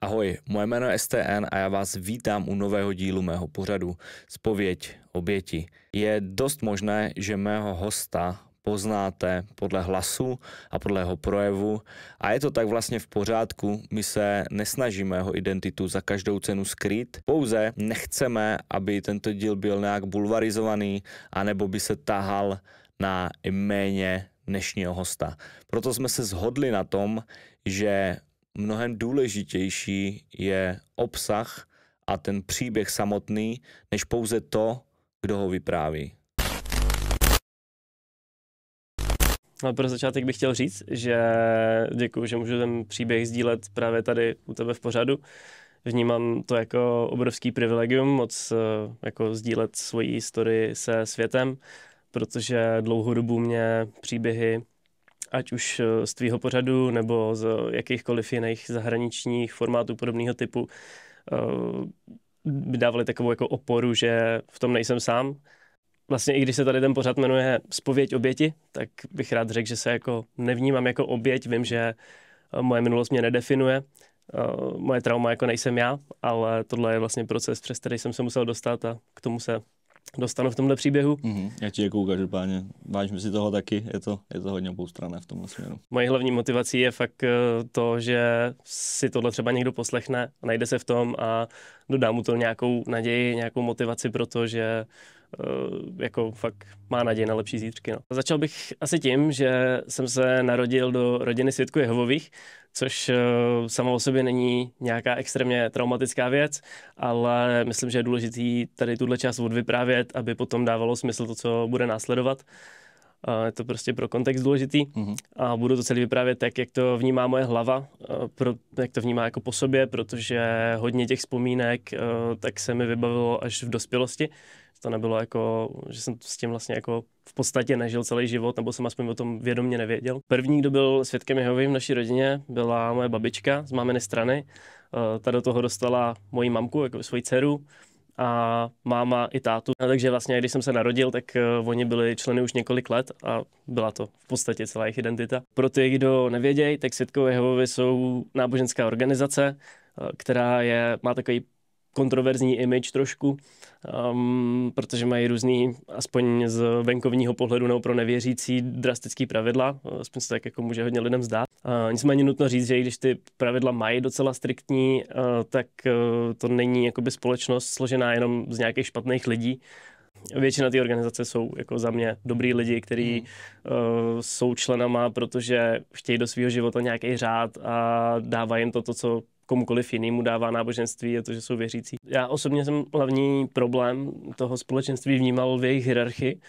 Ahoj, moje jméno je STN a já vás vítám u nového dílu mého pořadu Spověď oběti. Je dost možné, že mého hosta poznáte podle hlasu a podle jeho projevu a je to tak vlastně v pořádku, my se nesnažíme jeho identitu za každou cenu skrýt, pouze nechceme, aby tento díl byl nějak bulvarizovaný anebo by se tahal na jméně dnešního hosta. Proto jsme se zhodli na tom, že mnohem důležitější je obsah a ten příběh samotný, než pouze to, kdo ho vypráví. No pro začátek bych chtěl říct, že děkuji, že můžu ten příběh sdílet právě tady u tebe v pořadu. Vnímám to jako obrovský privilegium moc eh, jako sdílet svoji historii se světem, protože dlouhou dobu mě příběhy ať už eh, z tvýho pořadu nebo z jakýchkoliv jiných zahraničních formátů podobného typu, eh, dávali takovou jako oporu, že v tom nejsem sám. Vlastně i když se tady ten pořad jmenuje Spověď oběti, tak bych rád řekl, že se jako nevnímám jako oběť, vím, že eh, moje minulost mě nedefinuje, moje trauma jako nejsem já, ale tohle je vlastně proces, přes který jsem se musel dostat a k tomu se dostanu v tomhle příběhu. Mm-hmm. Já ti děkuju každopádně. Vážím si toho taky, je to, je to hodně poustrané v tomhle směru. Mojí hlavní motivací je fakt eh, to, že si tohle třeba někdo poslechne, najde se v tom a dodá mu to nějakou naději, nějakou motivaci pro to, že Eh, jako fakt má naději na lepší zítřky. No. Začal bych asi tím, že jsem se narodil do rodiny svědků Jehovových, což eh, samo o sobě není nějaká extrémně traumatická věc, ale myslím, že je důležitý tady tuhle část odvyprávět, aby potom dávalo smysl to, co bude následovat je to prostě pro kontext důležitý mm-hmm. a budu to celý vyprávět tak, jak to vnímá moje hlava, eh, pro, jak to vnímá jako po sobě, protože hodně těch vzpomínek eh, tak se mi vybavilo až v dospělosti. To nebylo jako, že jsem s tím vlastně jako v podstatě nežil celý život, nebo jsem aspoň o tom vědomě nevěděl. První, kdo byl svědkem Jehovy v naší rodině, byla moje babička z máminy strany. Eh, ta do toho dostala moji mamku, jako svoji dceru a máma i tátu. A takže vlastně, když jsem se narodil, tak uh, oni byli členy už několik let a byla to v podstatě celá jejich identita. Pro ty, kdo nevědějí, tak Světkové Jehovovy jsou náboženská organizace, eh, která je, má takový kontroverzní image trošku, um, protože mají různý, aspoň z venkovního pohledu nebo pro nevěřící, drastický pravidla, aspoň se tak jako může hodně lidem zdát. Uh, nicméně nutno říct, že i když ty pravidla mají docela striktní, uh, tak uh, to není jakoby společnost složená jenom z nějakých špatných lidí, Většina té organizace jsou jako za mě dobrý lidi, kteří hmm. uh, jsou členama, protože chtějí do svého života nějaký řád a dává jim to, to co komukoliv jinému dává náboženství a to, že jsou věřící. Já osobně jsem hlavní problém toho společenství vnímal v jejich hierarchii.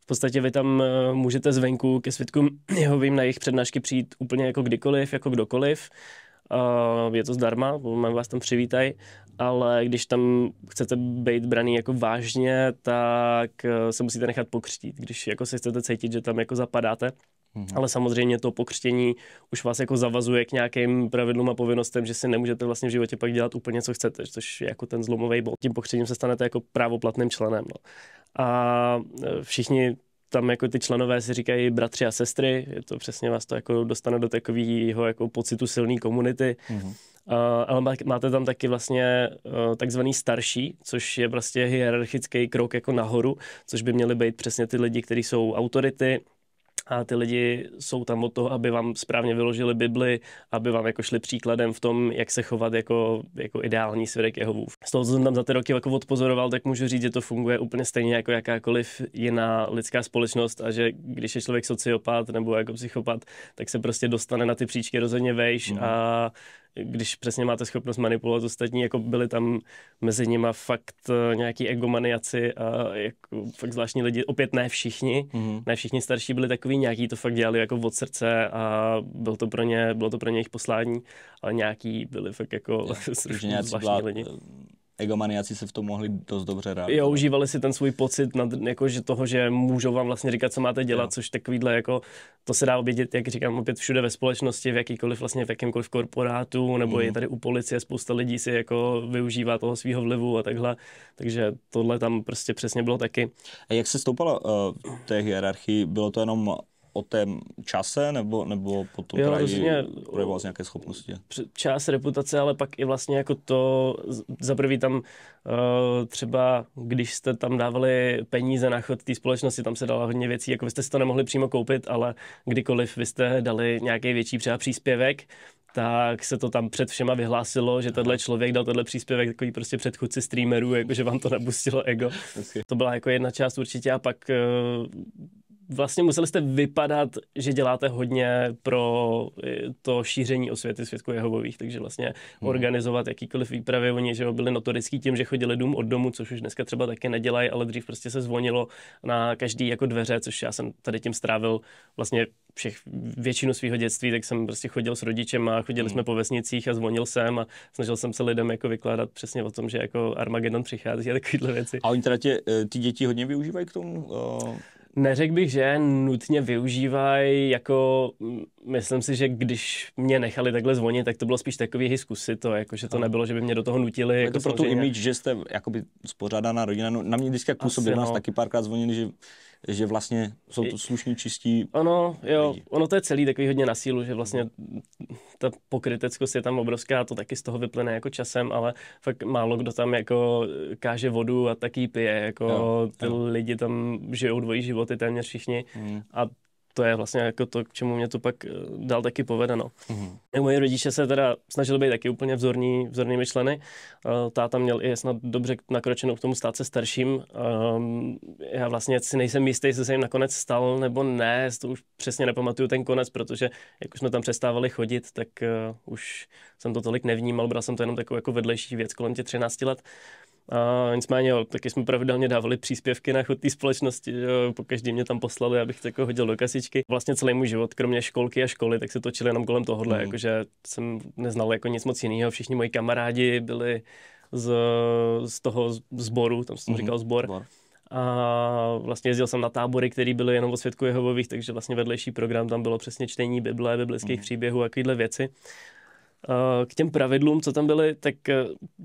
V podstatě vy tam eh, můžete zvenku ke svědkům Jehovým na jejich přednášky přijít úplně jako kdykoliv, jako kdokoliv. Eh, je to zdarma, mám vás tam přivítají, ale když tam chcete být braný jako vážně, tak eh, se musíte nechat pokřtít, když jako se chcete cítit, že tam jako zapadáte Mm-hmm. Ale samozřejmě to pokřtění už vás jako zavazuje k nějakým pravidlům a povinnostem, že si nemůžete vlastně v životě pak dělat úplně, co chcete, což je jako ten zlomový bod. Tím pokřtěním se stanete jako právoplatným členem. No. A e, všichni tam jako ty členové si říkají bratři a sestry, je to přesně vás to jako dostane do takového jako pocitu silné komunity. Mm-hmm. Uh, ale máte tam taky vlastně uh, takzvaný starší, což je prostě hierarchický krok jako nahoru, což by měly být přesně ty lidi, kteří jsou autority, a ty lidi jsou tam od toho, aby vám správně vyložili Bibli, aby vám jako šli příkladem v tom, jak se chovat jako, jako ideální svědek Jehovův. Z toho, co jsem tam za ty roky jako odpozoroval, tak můžu říct, že to funguje úplně stejně jako jakákoliv jiná lidská společnost a že když je člověk sociopat nebo jako psychopat, tak se prostě dostane na ty příčky rozhodně vejš mm. a když přesně máte schopnost manipulovat ostatní, jako byli tam mezi nima fakt eh, nějaký egomaniaci a jako fakt zvláštní lidi, opět ne všichni, mm-hmm. ne všichni starší byli takový nějaký, to fakt dělali jako od srdce a byl to pro ně, bylo to pro ně jejich poslání, ale nějaký byli fakt jako je, zvláštní lidi egomaniaci se v tom mohli dost dobře rád. Jo, užívali si ten svůj pocit nad, jako, že toho, že můžou vám vlastně říkat, co máte dělat, jo. což takovýhle, jako, to se dá obědět, jak říkám, opět všude ve společnosti, v jakýkoliv vlastně, v jakémkoliv korporátu, nebo mm. je mhm. tady u policie, spousta lidí si jako využívá toho svého vlivu a takhle, takže tohle tam prostě přesně bylo taky. A jak se stoupalo uh, eh, v té hierarchii, bylo to jenom o tém čase, nebo, nebo potom jo, vlastně, projevoval nějaké schopnosti? Čas, reputace, ale pak i vlastně jako to, za prvý tam uh, třeba, když jste tam dávali peníze na chod té společnosti, tam se dala hodně věcí, jako vy jste si to nemohli přímo koupit, ale kdykoliv vy jste dali nějaký větší třeba příspěvek, tak se to tam před všema vyhlásilo, že tenhle člověk dal tenhle příspěvek takový prostě předchůdci streamerů, jakože vám to nabustilo ego. To byla jako jedna část určitě a pak uh, vlastně museli jste vypadat, že děláte hodně pro eh, to šíření osvěty světku Jehovových, takže vlastně hmm. organizovat jakýkoliv výpravy, oni že byli notorický tím, že chodili dům od domu, což už dneska třeba také nedělají, ale dřív prostě se zvonilo na každý jako dveře, což já jsem tady tím strávil vlastně všech, většinu svého dětství, tak jsem prostě chodil s rodičem a chodili hmm. jsme po vesnicích a zvonil jsem a snažil jsem se lidem jako vykládat přesně o tom, že jako Armagedon přichází a takovéhle věci. A oni teda tě, eh, ty děti hodně využívají k tomu? Uh Neřekl bych, že nutně využívají, jako myslím si, že když mě nechali takhle zvonit, tak to bylo spíš takový hej, zkusy to, jako, že to no. nebylo, že by mě do toho nutili. Je jako to pro samozřejmě. tu image, že jste jakoby spořádaná rodina, no, na mě vždycky jak nás no. taky párkrát zvonili, že že vlastně jsou to slušní, čistí Ono, jo, lidi. ono to je celý takový hodně na sílu, že vlastně ta pokryteckost je tam obrovská, to taky z toho vyplyne jako časem, ale fakt málo kdo tam jako káže vodu a taky pije, jako jo, ty jo. lidi tam žijou dvojí životy téměř všichni mm. a to je vlastně jako to, k čemu mě to pak eh, dál taky povedeno. Mm-hmm. Eh, moji rodiče se teda snažili být taky úplně vzorní, vzornými členy. Eh, táta měl i snad dobře nakročenou k tomu stát se starším. Ehm, já vlastně si nejsem jistý, jestli se jim nakonec stal nebo ne, to už přesně nepamatuju ten konec, protože jak už jsme tam přestávali chodit, tak už jsem to tolik nevnímal, bral jsem to jenom takovou jako vedlejší věc kolem těch 13 let. A nicméně, jo, taky jsme pravidelně dávali příspěvky na chod té společnosti, že jo, po každý mě tam poslali, abych to jako hodil do kasičky. Vlastně celý můj život, kromě školky a školy, tak se točili jenom kolem tohohle, mm. jakože jsem neznal jako nic moc jiného. Všichni moji kamarádi byli z, z toho sboru, tam jsem mm. říkal sbor. Zbor. A vlastně jezdil jsem na tábory, které byly jenom o svědku Jehovových, takže vlastně vedlejší program tam bylo přesně čtení Bible, biblických mm. příběhů a takovéhle věci. Eh, k těm pravidlům, co tam byly, tak eh,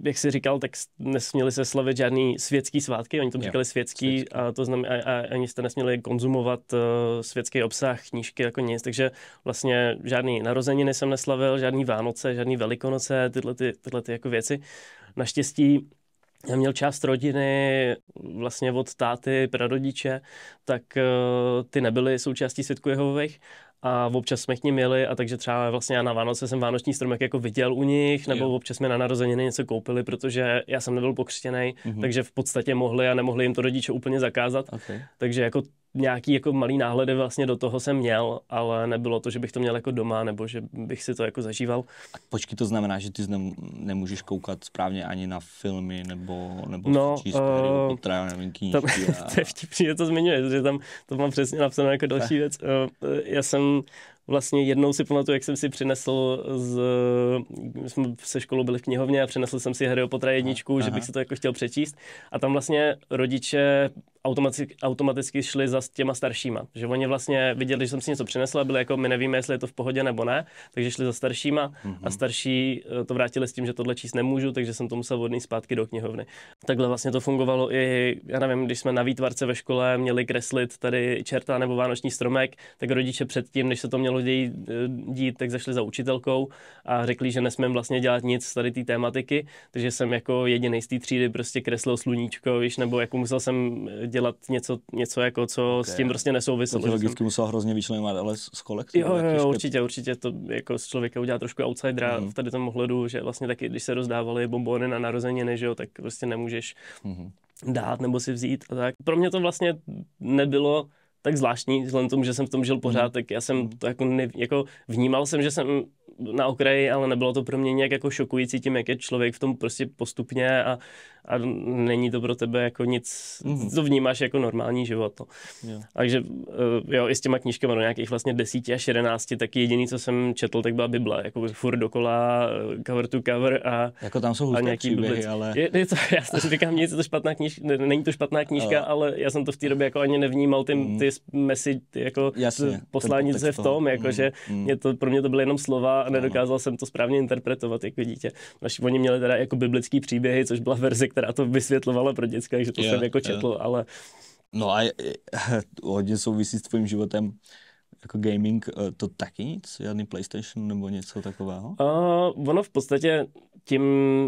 jak si říkal, tak nesměli se slavit žádný světský svátky, oni tam říkali světský, světský. a to znamená, a ani jste nesměli konzumovat eh, světský obsah, knížky jako nic, takže vlastně žádný narozeniny jsem neslavil, žádný Vánoce, žádný Velikonoce, tyhle, ty, tyhle ty jako věci. Naštěstí já měl část rodiny, vlastně od táty, prarodiče, tak uh, ty nebyly součástí světku Jehovových a občas jsme k ním jeli a takže třeba vlastně já na Vánoce jsem vánoční stromek jako viděl u nich, nebo jo. občas jsme na narozeniny něco koupili, protože já jsem nebyl pokřtěný, mm-hmm. takže v podstatě mohli a nemohli jim to rodiče úplně zakázat. Okay. Takže jako nějaký jako malý náhledy vlastně do toho jsem měl, ale nebylo to, že bych to měl jako doma, nebo že bych si to jako zažíval. A počkej, to znamená, že ty nemůžeš koukat správně ani na filmy, nebo, nebo no, číst, uh, nebo teda, nevím, knížky. Tam, a... to je vtipný, že to zmiňuje, že tam to mám přesně napsané jako další věc. Eh, já jsem vlastně jednou si pamatuju, jak jsem si přinesl z, jsme se školou byli v knihovně a přinesl jsem si Harry Potter jedničku, aha, že bych si to jako chtěl přečíst a tam vlastně rodiče automaticky, automaticky šli za těma staršíma. Že oni vlastně viděli, že jsem si něco přinesl a byli jako, my nevíme, jestli je to v pohodě nebo ne, takže šli za staršíma mm-hmm. a mhm. starší eh, to vrátili s tím, že tohle číst nemůžu, takže jsem to musel odnést zpátky do knihovny. Takhle vlastně to fungovalo i, já nevím, když jsme na výtvarce ve škole měli kreslit tady čerta nebo vánoční stromek, tak rodiče předtím, než se to mělo dít, eh, dít tak zašli za učitelkou a řekli, že nesmím vlastně dělat nic tady té tématiky, takže jsem jako jediný z té třídy prostě kreslil sluníčko, víš, nebo jako musel jsem dělat něco, něco jako, co okay. s tím prostě nesouviselo. To logicky jsem... musel hrozně vyčlenovat, ale z kolekce. Jo, jo, jo určitě, určitě to jako z člověka udělá trošku outsidera mm. v tady tom ohledu, že vlastně taky, když se rozdávaly bombony na narozeniny, že jo, tak prostě nemůžeš mm. dát nebo si vzít a tak. Pro mě to vlastně nebylo tak zvláštní, vzhledem tomu, že jsem v tom žil mhm. pořád, mm. tak já jsem mhm. to jako, ne, jako vnímal jsem, že jsem na okraji, ale nebylo to pro mě nějak jako šokující tím, jak je člověk v tom prostě postupně a a není to pro tebe jako nic, mm. vnímáš jako normální život. No. Jo. Takže eh, jo, i s těma knížkami do no, nějakých vlastně 10 až 11, tak jediný, co jsem četl, tak byla Bible, jako furt dokola, eh, cover to cover a Jako tam jsou hustý nějaký příběhy, ale... Je, je to, já si říkám, nic, to špatná knížka, není to špatná knížka, ale, ale já jsem to v té době jako ani nevnímal ty, mm. ty message, ty jako Jasně, poslání se v tom, jako, mm. že mm. Mě to, pro mě to byly jenom slova a nedokázal no. jsem to správně interpretovat jako dítě. Až oni měli teda jako biblický příběhy, což byla verze, která to vysvětlovala pro děcka, takže to yeah, jsem jako četl, yeah. ale... No a hodně souvisí s tvým životem jako gaming, eh, to taky nic? Žádný PlayStation nebo něco takového? Uh, ono v podstatě tím,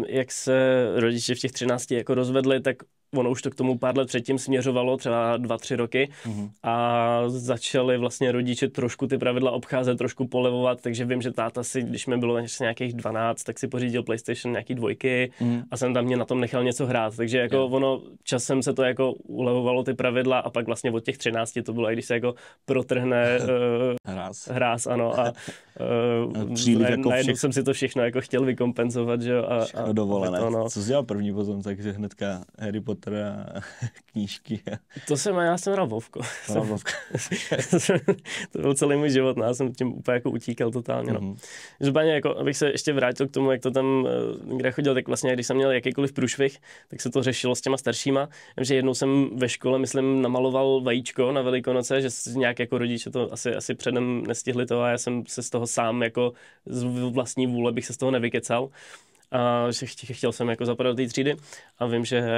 jak se rodiče v těch 13 jako rozvedli, tak ono už to k tomu pár let předtím směřovalo, třeba dva, tři roky mm-hmm. a začali vlastně rodiče trošku ty pravidla obcházet, trošku polevovat, takže vím, že táta si, když mi bylo nějakých 12, tak si pořídil PlayStation nějaký dvojky mm-hmm. a jsem tam mě na tom nechal něco hrát, takže jako yeah. ono časem se to jako ulevovalo ty pravidla a pak vlastně od těch 13 to bylo, i když se jako protrhne uh, hráz. hráz, ano a uh, eh, Příliš na, jako všech... jsem si to všechno jako chtěl vykompenzovat, že jo. A, a dovolené. To, no. Co jsi dělal první potom, takže hnedka Harry Potter teda knížky. To jsem, já jsem hrál Vovko. Vovko. to byl celý můj život, no, já jsem tím úplně jako utíkal totálně. No. mm-hmm. jako, abych se ještě vrátil k tomu, jak to tam eh, kde chodil, tak vlastně, když jsem měl jakýkoliv průšvih, tak se to řešilo s těma staršíma. Vím, že jednou jsem ve škole, myslím, namaloval vajíčko na Velikonoce, že nějak jako rodiče to asi, asi předem nestihli to a já jsem se z toho sám jako z vlastní vůle bych se z toho nevykecal a že chtěl jsem jako zapadat do té třídy a vím, že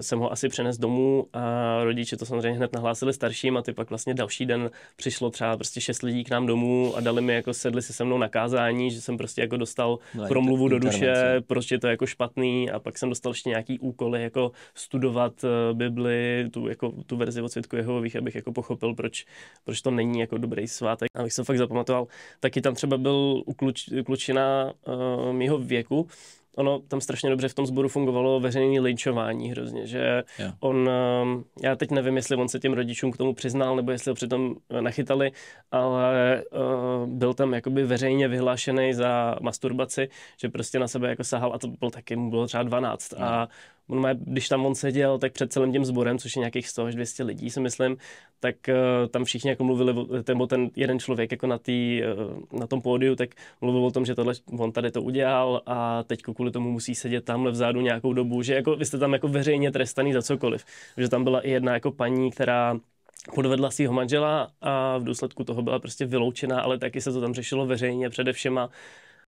jsem ho asi přenes domů a rodiče to samozřejmě hned nahlásili starším a ty pak vlastně další den přišlo třeba prostě šest lidí k nám domů a dali mi jako sedli si se mnou nakázání, že jsem prostě jako dostal no, promluvu do duše, proč prostě je to jako špatný a pak jsem dostal ještě nějaký úkoly jako studovat eh, Bibli, tu, jako, tu verzi od svědku Jehovových, abych jako pochopil, proč, proč to není jako dobrý svátek, abych se fakt zapamatoval. Taky tam třeba byl u kluč, klučina uh, mýho věku, ono tam strašně dobře v tom sboru fungovalo veřejné linčování hrozně, že yeah. on, ehm, já teď nevím, jestli on se těm rodičům k tomu přiznal, nebo jestli ho přitom eh, nachytali, ale uh, byl tam jakoby veřejně vyhlášený za masturbaci, že prostě na sebe jako sahal a to byl taky, mu bylo třeba 12 yeah. No. a on má, když tam on seděl, tak před celým tím sborem, což je nějakých 100 až 200 lidí, si myslím, tak uh, tam všichni jako mluvili, ten, ten jeden člověk jako na, tý, uh, na tom pódiu, tak mluvil o tom, že tohle, on tady to udělal a teď kvůli tomu musí sedět tamhle vzadu nějakou dobu, že jako vy jste tam jako veřejně trestaný za cokoliv. Že tam byla i jedna jako paní, která podvedla svého manžela a v důsledku toho byla prostě vyloučená, ale taky se to tam řešilo veřejně především všema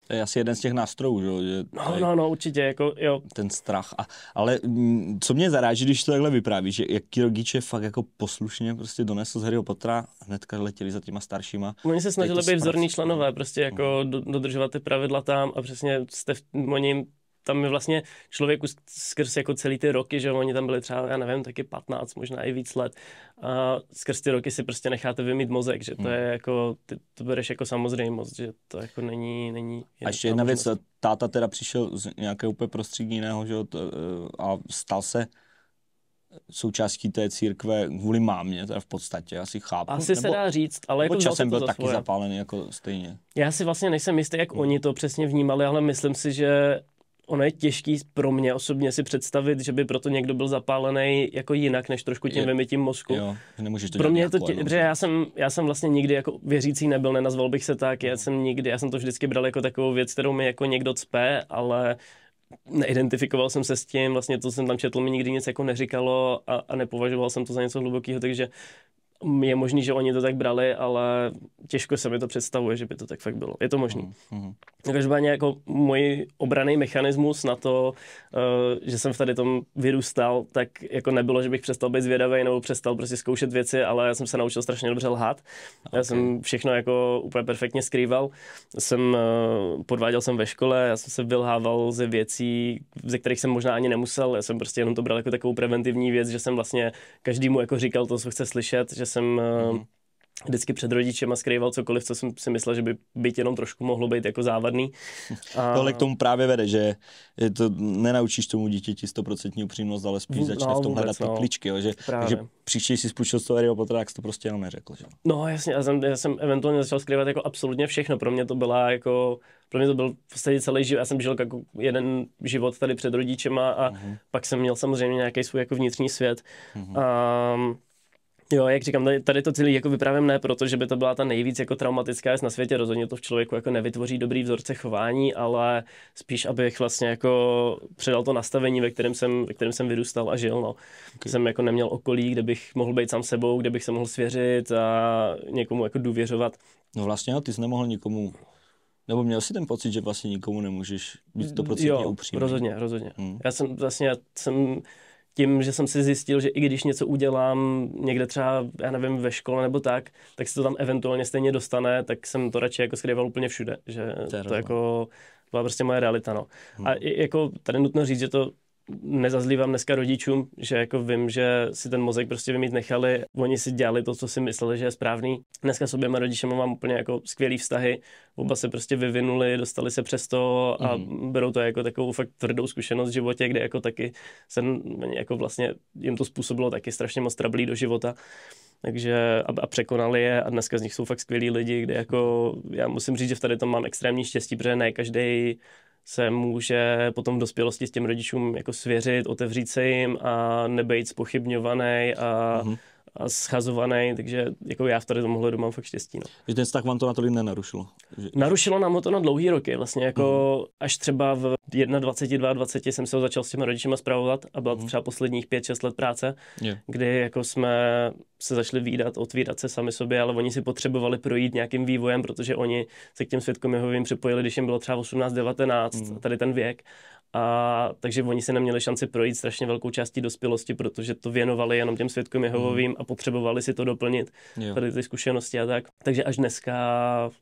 to je asi jeden z těch nástrojů, že? že no, je... no, no, určitě, jako jo. Ten strach. A, ale m, mm, co mě zaráží, když to takhle vyprávíš, že jak rodiče fakt jako poslušně prostě donesl z Harryho Pottera, hnedka letěli za těma staršíma. No, oni se snažili být vzorní členové, prostě jako no. do, dodržovat ty pravidla tam a přesně jste v, oni tam je vlastně člověku skrz jako celý ty roky, že oni tam byli třeba, já nevím, taky 15, možná i víc let, a skrz ty roky si prostě necháte vymít mozek, že to hmm. je jako, ty to bereš jako samozřejmost, že to jako není, není. A ještě jedna věc, táta teda přišel z nějakého úplně prostředí jiného, že a stal se součástí té církve kvůli mámě, teda v podstatě, asi chápu. Asi nebo, se dá říct, ale jako časem byl taky svoje. zapálený jako stejně. Já si vlastně nejsem jistý, jak hmm. oni to přesně vnímali, ale myslím si, že ono je těžký pro mě osobně si představit, že by proto někdo byl zapálený jako jinak, než trošku tím je, vymitím mozku. Jo, nemůžeš to pro mě je to tě, jako já jsem, já jsem vlastně nikdy jako věřící nebyl, nenazval bych se tak, já jsem nikdy, já jsem to vždycky bral jako takovou věc, kterou mi jako někdo cpe, ale neidentifikoval jsem se s tím, vlastně to jsem tam četl, mi nikdy nic jako neříkalo a, a nepovažoval jsem to za něco hlubokého, takže je možný, že oni to tak brali, ale těžko se mi to představuje, že by to tak fakt bylo. Je to možný. Mm-hmm. Každopádně jako můj obraný mechanismus na to, eh, že jsem v tady tom vyrůstal, tak jako nebylo, že bych přestal být zvědavý nebo přestal prostě zkoušet věci, ale já jsem se naučil strašně dobře lhát. Okay. Já jsem všechno jako úplně perfektně skrýval. Jsem, eh, podváděl jsem ve škole, já jsem se vylhával ze věcí, ze kterých jsem možná ani nemusel. Já jsem prostě jenom to bral jako takovou preventivní věc, že jsem vlastně každému jako říkal to, co chce slyšet, že jsem mm-hmm. vždycky před rodičema skrýval cokoliv, co jsem si myslel, že by být jenom trošku mohlo být jako závadný. A... Tohle no, k tomu právě vede, že to nenaučíš tomu dítěti stoprocentní upřímnost, ale spíš začne no, v tom no, hledat no. kličky, jo, že, Takže že příště si spůjčil z toho Harryho Pottera, to prostě jenom neřekl. Že? No jasně, já jsem, já jsem eventuálně začal skrývat jako absolutně všechno, pro mě to byla jako pro mě to byl v podstatě celý život. Já jsem žil jako jeden život tady před rodičema a uh-huh. pak jsem měl samozřejmě nějaký svůj jako vnitřní svět. Uh-huh. Mhm. A, Jo, jak říkám, tady to celý jako vyprávím ne protože by to byla ta nejvíc jako traumatická věc na světě, rozhodně to v člověku jako nevytvoří dobrý vzorce chování, ale spíš, abych vlastně jako předal to nastavení, ve kterém jsem, ve kterém jsem vyrůstal a žil, no. Okay. Jsem jako neměl okolí, kde bych mohl být sám sebou, kde bych se mohl svěřit a někomu jako důvěřovat. No vlastně jo, ty jsi nemohl nikomu nebo měl jsi ten pocit, že vlastně nikomu nemůžeš být mm, to procentně Jo, rozhodně, rozhodně. Hmm. Já jsem vlastně, já jsem tím, že jsem si zjistil, že i když něco udělám někde třeba, já nevím, ve škole nebo tak, tak se to tam eventuálně stejně dostane, tak jsem to radši jako skrýval úplně všude, že to, to jako byla prostě moje realita, no. Hmm. A jako tady nutno říct, že to nezazlívám dneska rodičům, že jako vím, že si ten mozek prostě vymít nechali, oni si dělali to, co si mysleli, že je správný. Dneska s oběma rodičema mám úplně jako skvělý vztahy, oba se prostě vyvinuli, dostali se přes to a mm. berou to jako takovou fakt tvrdou zkušenost v životě, kde jako taky jsem jako vlastně jim to způsobilo taky strašně moc trablí do života. Takže a, a překonali je a dneska z nich jsou fakt skvělí lidi, kde jako já musím říct, že v tady tom mám extrémní štěstí, protože ne každý se může potom v dospělosti s těm rodičům jako svěřit, otevřít se jim a nebejt spochybňovaný a, mm-hmm a schazovaný, takže jako já v tady tomu hledu mám fakt štěstí. No. Že ten vztah vám to natolik nenarušilo? Že... Narušilo nám ho to na dlouhý roky, vlastně jako mm. až třeba v 21, 22 20 jsem se ho začal s těmi rodičima zpravovat a byla to mhm. třeba posledních 5-6 let práce, yeah. kdy jako jsme se začali výdat, otvírat se sami sobě, ale oni si potřebovali projít nějakým vývojem, protože oni se k těm světkům Jehovým připojili, když jim bylo třeba 18-19, mm. tady ten věk a takže oni se neměli šanci projít strašně velkou částí dospělosti, protože to věnovali jenom těm svědkům Jehovovým mm. a potřebovali si to doplnit, jo. tady ty zkušenosti a tak. Takže až dneska,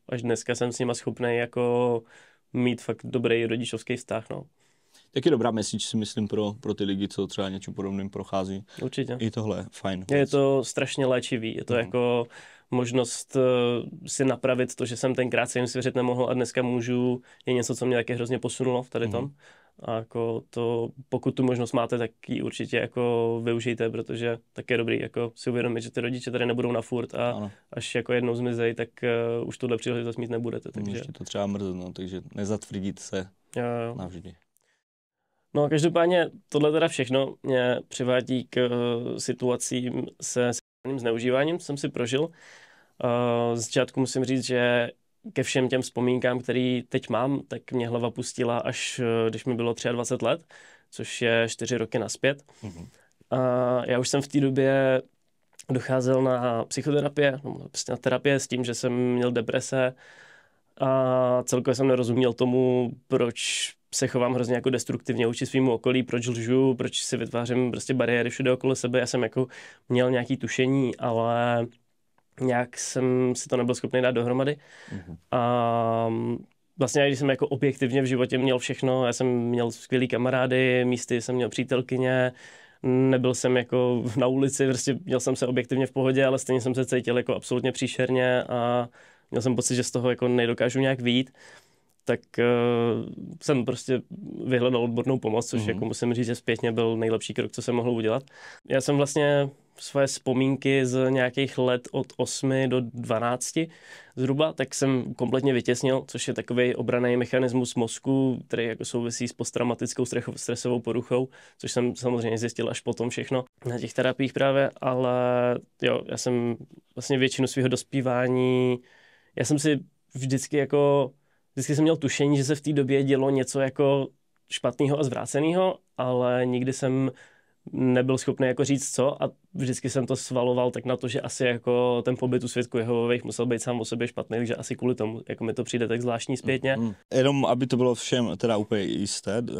až dneska jsem s nima schopný jako mít fakt dobrý rodičovský vztah, no. Tak je dobrá message, si myslím, pro, pro ty lidi, co třeba něčím podobným prochází. Určitě. I tohle, fajn. Je to strašně léčivý, je to mm. jako možnost eh, si napravit to, že jsem tenkrát se jim svěřit nemohl a dneska můžu, je něco, co mě taky hrozně posunulo v tady mhm. tom. Mm. A jako to, pokud tu možnost máte, tak ji určitě jako využijte, protože tak je dobrý jako si uvědomit, že ty rodiče tady nebudou na furt a ano. až jako jednou zmizej, tak uh, už tuhle příležitost mít nebudete. Takže... Ještě to třeba mrzet, no, takže nezatvrdit se jo, jo. navždy. No každopádně tohle teda všechno mě přivádí k uh, situacím se sexuálním zneužíváním, jsem si prožil. Uh, z začátku musím říct, že ke všem těm vzpomínkám, který teď mám, tak mě hlava pustila až eh, když mi bylo 23 let, což je 4 roky naspět. Mm-hmm. A já už jsem v té době docházel na psychoterapie, no, na terapie s tím, že jsem měl deprese a celkově jsem nerozuměl tomu, proč se chovám hrozně jako destruktivně vůči svým okolí, proč lžu, proč si vytvářím prostě bariéry všude okolo sebe. Já jsem jako měl nějaký tušení, ale nějak jsem si to nebyl schopný dát dohromady. Mm-hmm. A mm, vlastně, když jsem jako objektivně v životě měl všechno, já jsem měl skvělý kamarády, místy jsem měl přítelkyně, nebyl jsem jako na ulici, prostě měl jsem se objektivně v pohodě, ale stejně jsem se cítil jako absolutně příšerně a měl jsem pocit, že z toho jako nedokážu nějak výjít tak uh, jsem prostě vyhledal odbornou pomoc, což mm-hmm. jako musím říct, že zpětně byl nejlepší krok, co jsem mohl udělat. Já jsem vlastně své vzpomínky z nějakých let od 8 do 12 zhruba, tak jsem kompletně vytěsnil, což je takový obraný mechanismus mozku, který jako souvisí s posttraumatickou stresovou poruchou, což jsem samozřejmě zjistil až potom všechno na těch terapiích právě, ale jo, já jsem vlastně většinu svého dospívání, já jsem si vždycky jako, vždycky jsem měl tušení, že se v té době dělo něco jako špatného a zvráceného, ale nikdy jsem nebyl schopný jako říct co a vždycky jsem to svaloval tak na to, že asi jako ten pobyt u svědku Jehovových musel být sám o sobě špatný, takže asi kvůli tomu jako mi to přijde tak zvláštní zpětně. Mm, mm. Jenom, aby to bylo všem teda úplně jisté, uh,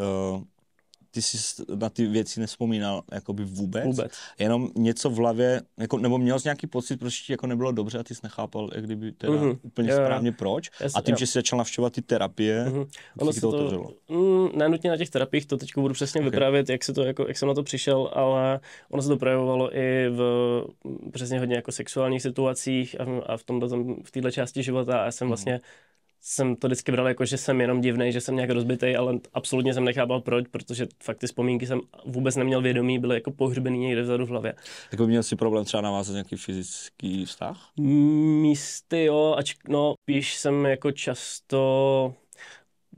ty jsi na ty věci nespomínal jakoby vůbec? Vůbec. Jenom něco v hlavě, jako, nebo měl jsi nějaký pocit, proč ti jako nebylo dobře a ty jsi nechápal, jak kdyby teda uh-huh. úplně yeah. správně proč? Yes, a tím, yeah. že jsi začal navštěvovat ty terapie, uh-huh. ono se to, otevřelo. Mm, nenutně na těch terapiích, to teď budu přesně okay. vyprávět, jak, se to, jako, jak jsem na to přišel, ale ono se to projevovalo i v mm, přesně hodně jako sexuálních situacích a v, a v v této části života a já jsem uh-huh. vlastně jsem to vždycky bral jako, že jsem jenom divný, že jsem nějak rozbitý, ale absolutně jsem nechápal proč, protože fakt ty vzpomínky jsem vůbec neměl vědomí, byly jako pohřbený někde vzadu v hlavě. Tak jako měl si problém třeba navázat nějaký fyzický vztah? Místy jo, ač no, píš jsem jako často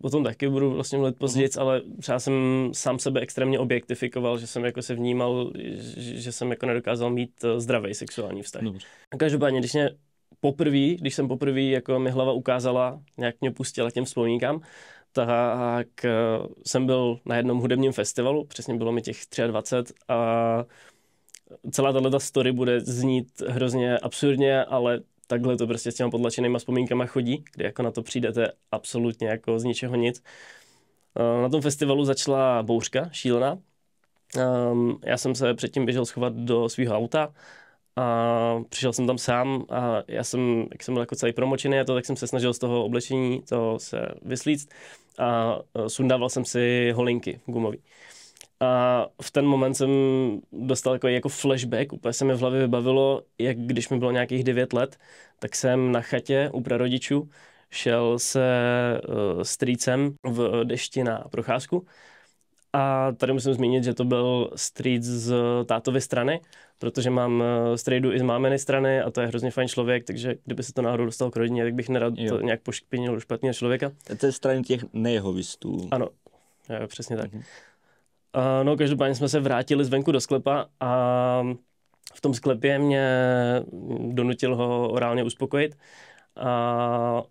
o tom taky budu vlastně mluvit později, mm. ale třeba jsem sám sebe extrémně objektifikoval, že jsem jako se vnímal, že jsem jako nedokázal mít eh, zdravý sexuální vztah. Dobře. Každopádně, když mě poprvé, když jsem poprvé, jako mi hlava ukázala, nějak mě pustila těm vzpomínkám, tak eh, jsem byl na jednom hudebním festivalu, přesně bylo mi těch 23 a celá tato story bude znít hrozně absurdně, ale takhle to prostě s těma podlačenýma vzpomínkama chodí, kdy jako na to přijdete absolutně jako z ničeho nic. Eh, na tom festivalu začala bouřka šílená. Ehm, já jsem se předtím běžel schovat do svého auta, a přišel jsem tam sám a já jsem, jak jsem byl jako celý promočený a to, tak jsem se snažil z toho oblečení to se vyslíct a e, sundával jsem si holinky gumový. A v ten moment jsem dostal takový jako flashback, úplně se mi v hlavě vybavilo, jak když mi bylo nějakých 9 let, tak jsem na chatě u prarodičů šel se uh, strýcem v dešti na procházku a tady musím zmínit, že to byl street z tátovy strany, protože mám strejdu eh, i z mámeny strany a to je hrozně fajn člověk, takže kdyby se to náhodou dostal k rodině, tak bych nerad jo. to nějak pošpinil do špatného člověka. To je strany těch nejehovistů. Ano, jo, přesně tak. Mhm. Uh, no, každopádně jsme se vrátili zvenku do sklepa a v tom sklepě mě mm, donutil ho orálně uspokojit. A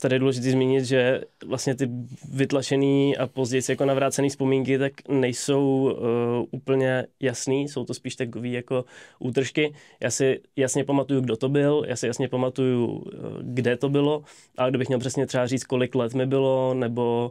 Tady je důležité zmínit, že vlastně ty vytlašený a později jako navrácený vzpomínky tak nejsou uh, úplně jasný, jsou to spíš takový jako útržky. Já si jasně pamatuju, kdo to byl, já si jasně pamatuju, eh, kde to bylo, ale kdybych měl přesně třeba říct, kolik let mi bylo, nebo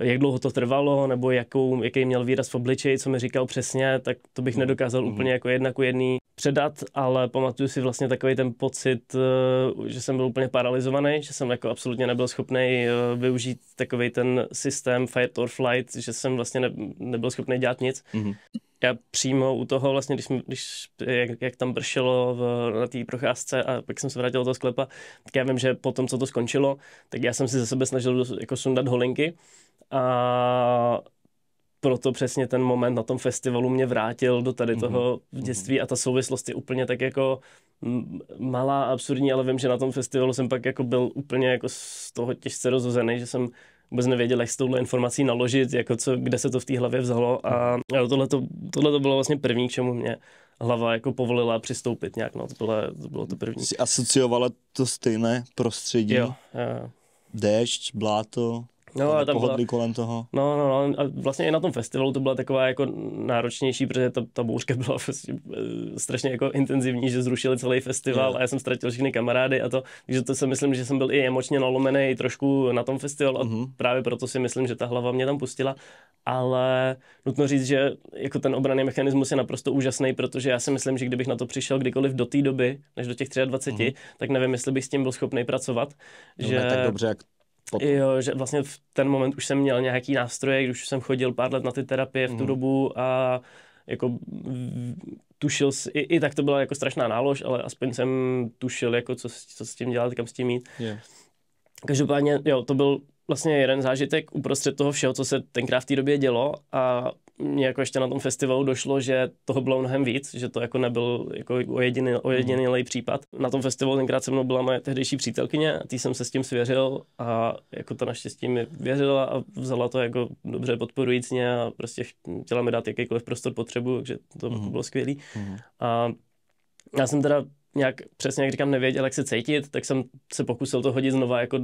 jak dlouho to trvalo, nebo jakou, jaký měl výraz v obličeji, co mi říkal přesně, tak to bych hmm. nedokázal mm-hmm. úplně jako jedna ku jedný předat, ale pamatuju si vlastně takový ten pocit, eh, že jsem byl úplně paralizovaný, že jsem jako absolutně nebyl schopný eh, využít takový ten systém fight or flight, že jsem vlastně ne, nebyl schopný dělat nic. Mm-hmm. Já přímo u toho vlastně, když, když jak, jak tam bršelo v, na té procházce a pak jsem se vrátil do toho sklepa, tak já vím, že po tom, co to skončilo, tak já jsem si ze sebe snažil jako sundat holinky a proto přesně ten moment na tom festivalu mě vrátil do tady mhm. toho mhm. dětství a ta souvislost je úplně tak jako malá a absurdní, ale vím, že na tom festivalu jsem pak jako byl úplně jako z toho těžce rozhozený, že jsem vůbec nevěděl, jak s touhle informací naložit, jako co, kde se to v té hlavě vzalo a tohle to, tohle to bylo vlastně první, k čemu mě hlava jako povolila přistoupit nějak, no to bylo to, bylo to první. Jsi asociovala to stejné prostředí? Jo. jo. Déšť, bláto, No, a tam byla, kolem toho. No, no, no, a vlastně i na tom festivalu to byla taková jako náročnější, protože ta, ta bouřka byla vlastně strašně jako intenzivní, že zrušili celý festival no. a já jsem ztratil všechny kamarády a to, takže to si myslím, že jsem byl i emočně nalomený trošku na tom festivalu a mm-hmm. právě proto si myslím, že ta hlava mě tam pustila, ale nutno říct, že jako ten obraný mechanismus je naprosto úžasný, protože já si myslím, že kdybych na to přišel kdykoliv do té doby, než do těch 23, mm-hmm. tak nevím, jestli bych s tím byl schopný pracovat. No, že... ne, tak dobře, jak Potom. Jo, že vlastně v ten moment už jsem měl nějaký nástroje, když už jsem chodil pár let na ty terapie v tu mm. dobu a jako tušil, i, i tak to byla jako strašná nálož, ale aspoň jsem tušil, jako co, co s tím dělat, kam s tím jít. Yeah. Každopádně, jo, to byl vlastně jeden zážitek uprostřed toho všeho, co se tenkrát v té době dělo a mě jako ještě na tom festivalu došlo, že toho bylo mnohem víc, že to jako nebyl jako ojediný, mm. případ. Na tom festivalu tenkrát se mnou byla moje tehdejší přítelkyně a tý jsem se s tím svěřil a jako to naštěstí mi věřila a vzala to jako dobře podporujícně a prostě chtěla mi dát jakýkoliv prostor potřebu, takže to mm. bylo skvělé. Mm. A já jsem teda nějak přesně, jak říkám, nevěděl, jak se cítit, tak jsem se pokusil to hodit znova jako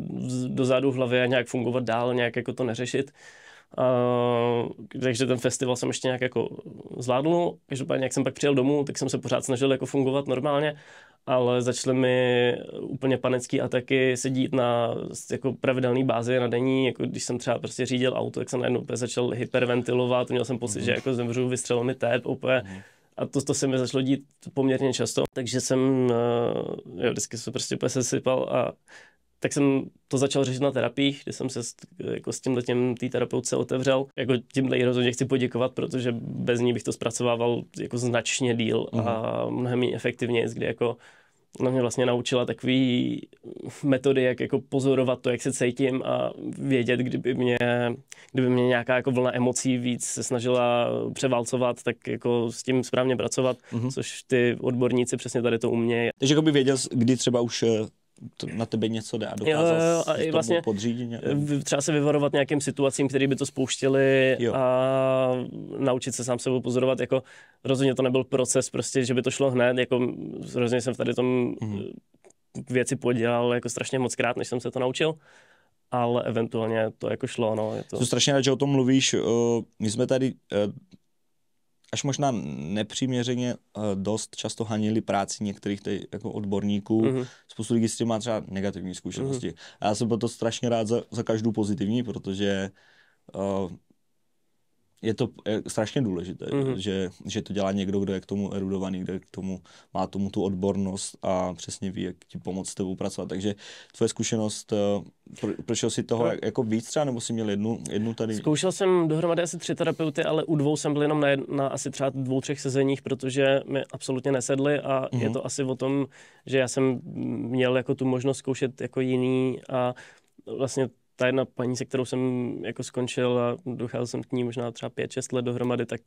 dozadu v hlavě a nějak fungovat dál, nějak jako to neřešit. Uh, takže ten festival jsem ještě nějak jako zvládl. Každopádně, jak jsem pak přijel domů, tak jsem se pořád snažil jako fungovat normálně, ale začaly mi úplně panické ataky sedít na jako pravidelné bázi na denní, jako když jsem třeba prostě řídil auto, tak jsem najednou začal hyperventilovat, měl jsem pocit, mm. že mhm. jako zemřu, vystřelil mi tép, úplně mm. A to, to se mi začalo dít poměrně často, takže jsem, eh, jo, vždycky se prostě úplně sesypal a tak jsem to začal řešit na terapiích, kde jsem se s, jako s tímhle těm tý terapeutce otevřel. Jako tímhle rozhodně chci poděkovat, protože bez ní bych to zpracovával jako značně díl mm. a mhm. mnohem efektivně, kdy jako na mě vlastně naučila takové metody, jak jako pozorovat to, jak se cítím a vědět, kdyby mě, kdyby mě nějaká jako vlna emocí víc se snažila převálcovat, tak jako s tím správně pracovat, mm-hmm. což ty odborníci přesně tady to umějí. Takže jako by věděl, kdy třeba už eh, to na tebe něco jde a dokázal jo, jo, a i vlastně podřídit. Třeba se vyvarovat nějakým situacím, které by to spouštěly jo. a naučit se sám sebou pozorovat. Jako rozhodně to nebyl proces, prostě, že by to šlo hned. Jako, rozhodně jsem v tady tom mm-hmm. věci podělal jako strašně moc krát, než jsem se to naučil ale eventuálně to jako šlo. No, je to... Jsou strašně rád, že o tom mluvíš. Eh, my jsme tady eh, až možná nepřiměřeně eh, dost často hanili práci některých tý, jako odborníků. Mm-hmm. Spoustu lidí s tím má třeba negativní zkušenosti. Mm-hmm. A já jsem byl to strašně rád za, za každou pozitivní, protože uh, je to eh, strašně důležité, mm-hmm. že, že to dělá někdo, kdo je k tomu erudovaný, kdo je k tomu má tomu tu odbornost a přesně ví, jak ti pomoct s tebou pracovat. Takže tvoje zkušenost, eh, pro, prošel si toho no. jak, jako víc třeba, nebo jsi měl jednu, jednu tady? Zkoušel jsem dohromady asi tři terapeuty, ale u dvou jsem byl jenom na, jed, na asi třeba dvou, třech sezeních, protože mi absolutně nesedli a mm-hmm. je to asi o tom, že já jsem měl jako tu možnost zkoušet jako jiný a vlastně ta jedna paní, se kterou jsem jako skončil a docházel jsem k ní možná třeba 5-6 let dohromady, tak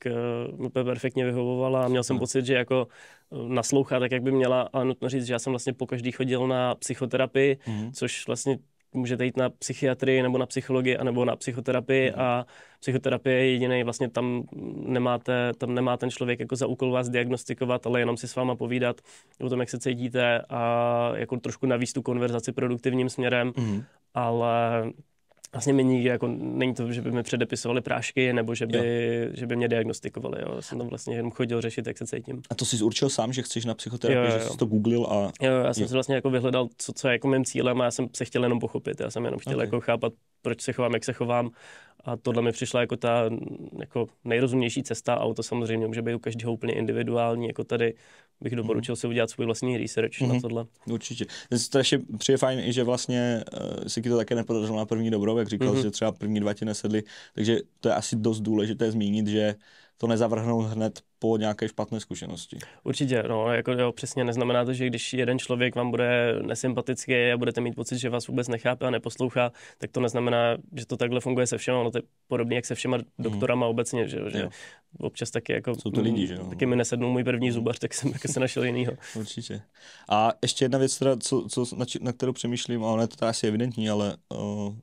uh, perfektně vyhovovala a měl jsem hmm. pocit, že jako eh, naslouchá tak, jak by měla a nutno říct, že já jsem vlastně po každý chodil na psychoterapii, mm-hmm. což vlastně můžete jít na psychiatrii nebo na psychologii nebo na psychoterapii mm. a psychoterapie je jediný, vlastně tam, nemáte, tam nemá ten člověk jako za úkol vás diagnostikovat, ale jenom si s váma povídat o tom, jak se cítíte a jako trošku navíc tu konverzaci produktivním směrem mm ale vlastně mi nikdy, jako není to, že by mi předepisovali prášky, nebo že by, jo. že by mě diagnostikovali, jo. jsem tam vlastně jenom chodil řešit, jak se cítím. A to jsi určil sám, že chceš na psychoterapii, jo, jo, jo. že jsi to googlil a... Jo, já jsem jo. si vlastně jako vyhledal, co, co je jako mým cílem a já jsem se chtěl jenom pochopit, já jsem jenom chtěl okay. jako chápat, proč se chovám, jak se chovám a tohle mi přišla jako ta jako nejrozumější cesta a to samozřejmě může být u každého úplně individuální, jako tady bych mhm. doporučil si udělat svůj vlastní research mm na mhm. tohle. Určitě. je strašně přijde fajn že vlastně uh, si to také nepodařilo na první dobrou, jak říkal, mm že třeba první dva ti nesedli, takže to je asi dost důležité zmínit, že to nezavrhnout hned po nějaké špatné zkušenosti. Určitě, no, jako jo, přesně neznamená to, že když jeden člověk vám bude nesympatický a budete mít pocit, že vás vůbec nechápe a neposlouchá, tak to neznamená, že to takhle funguje se všema, no to je podobně jak se všema mhm. doktorama mm. obecně, že, že jo. občas taky jako... Jsou to lidi, že jo. Taky mi nesednul můj první mhm. zubař, tak jsem jako se našel jinýho. Určitě. A ještě jedna věc, teda, co, co, na, či, na kterou přemýšlím, a ono je to asi evidentní, ale uh,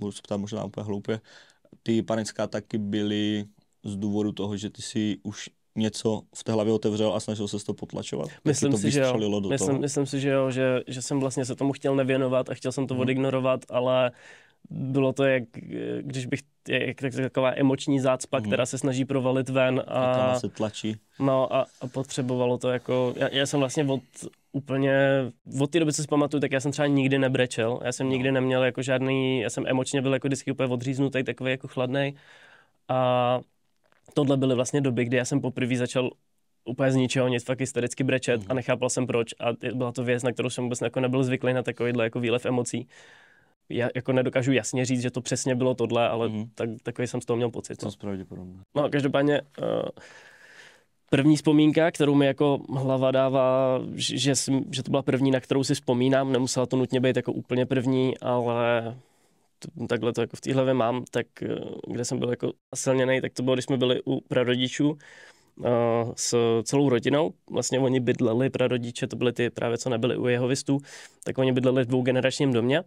budu se ptát možná úplně hloupě, ty panická taky byly z důvodu toho, že ty si už něco v té hlavě otevřel a snažil se to potlačovat. Myslím to si, že jo. Do myslím, toho. myslím si, že jo, že, že jsem vlastně se tomu chtěl nevěnovat a chtěl jsem to hmm. odignorovat, ale bylo to jak, když bych, jak, tak, taková emoční zácpa, hmm. která se snaží provalit ven a... a se tlačí. No a, a potřebovalo to jako, já, já jsem vlastně od úplně, od té doby, co si pamatuju, tak já jsem třeba nikdy nebrečel, já jsem no. nikdy neměl jako žádný, já jsem emočně byl jako vždycky úplně odříznutý, takový jako chladný a tohle byly vlastně doby, kdy já jsem poprvé začal úplně z ničeho nic fakt hystericky brečet mm. a nechápal jsem proč a byla to věc, na kterou jsem vůbec jako nebyl zvyklý na takovýhle jako výlev emocí. Já jako nedokážu jasně říct, že to přesně bylo tohle, ale mm. tak, takový jsem z toho měl pocit. No. To no. pravděpodobně. No každopádně uh, první vzpomínka, kterou mi jako hlava dává, že, že, že to byla první, na kterou si vzpomínám, nemusela to nutně být jako úplně první, ale takhle to jako v té hlavě mám, tak eh, kde jsem byl jako silněný, tak to bylo, když jsme byli u prarodičů eh, s celou rodinou. Vlastně oni bydleli, prarodiče, to byly ty právě, co nebyli u jehovistů, tak oni bydleli v dvougeneračním domě.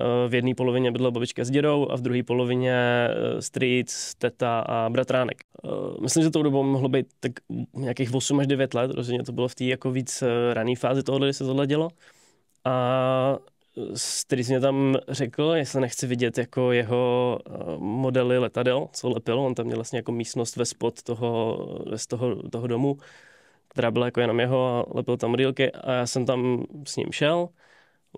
Eh, v jedné polovině bydlela babička s dědou a v druhé polovině strýc, teta a bratránek. Myslím, že tou dobou mohlo být tak nějakých 8 až 9 let, rozhodně to bylo v té jako víc rané fázi toho, kdy se tohle dělo. A který mě tam řekl, jestli nechci vidět jako jeho eh, modely letadel, co lepil. On tam měl vlastně jako místnost ve spod toho, z toho, toho domu, která byla jako jenom jeho a lepil tam modelky a já jsem tam s ním šel.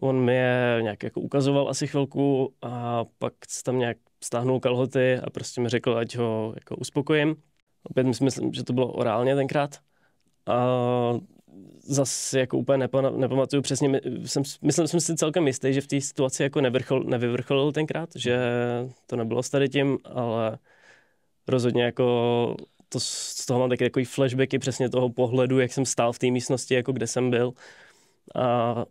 On mi je nějak jako ukazoval asi chvilku a pak se tam nějak stáhnul kalhoty a prostě mi řekl, ať ho jako uspokojím. Opět myslím, že to bylo orálně tenkrát. A zase jako úplně nepana, nepamatuju přesně, jsem, myslím, jsem si celkem jistý, že v té situaci jako nevrchol, nevyvrcholil tenkrát, že to nebylo s tady tím, ale rozhodně jako to, z toho mám taky takový flashbacky přesně toho pohledu, jak jsem stál v té místnosti, jako kde jsem byl. A, a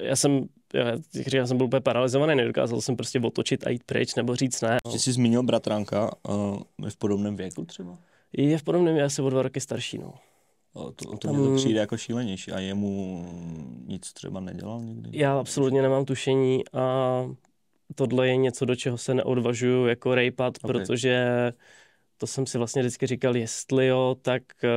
já jsem já, já jsem byl úplně paralizovaný, nedokázal jsem prostě otočit a jít pryč nebo říct ne. No. Ty jsi zmínil bratranka, uh, eh, je v podobném věku třeba? Je v podobném, já jsem o dva roky starší, no to, to mi to přijde jako šílenější a jemu nic třeba nedělal nikdy? Já absolutně nemám tušení a tohle je něco, do čeho se neodvažuju jako rejpat, okay. protože to jsem si vlastně vždycky říkal, jestli jo, tak eh,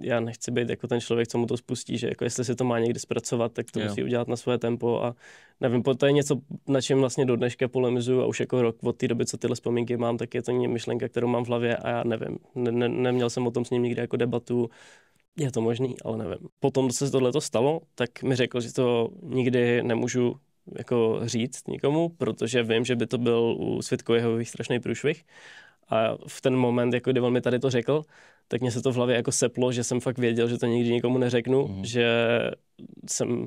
já nechci být jako ten člověk, co mu to spustí, že jako jestli si to má někdy zpracovat, tak to jo. musí udělat na své tempo a nevím, to je něco, na čem vlastně do dneška polemizuju a už jako rok od té doby, co tyhle vzpomínky mám, tak je to myšlenka, kterou mám v hlavě a já nevím, ne, ne, neměl jsem o tom s ním nikdy jako debatu, je to možný, ale nevím. Potom, co se tohle stalo, tak mi řekl, že to nikdy nemůžu jako říct nikomu, protože vím, že by to byl u Světku jeho strašný průšvih. A v ten moment, jako kdy on mi tady to řekl, tak mě se to v hlavě jako seplo, že jsem fakt věděl, že to nikdy nikomu neřeknu, mm. že jsem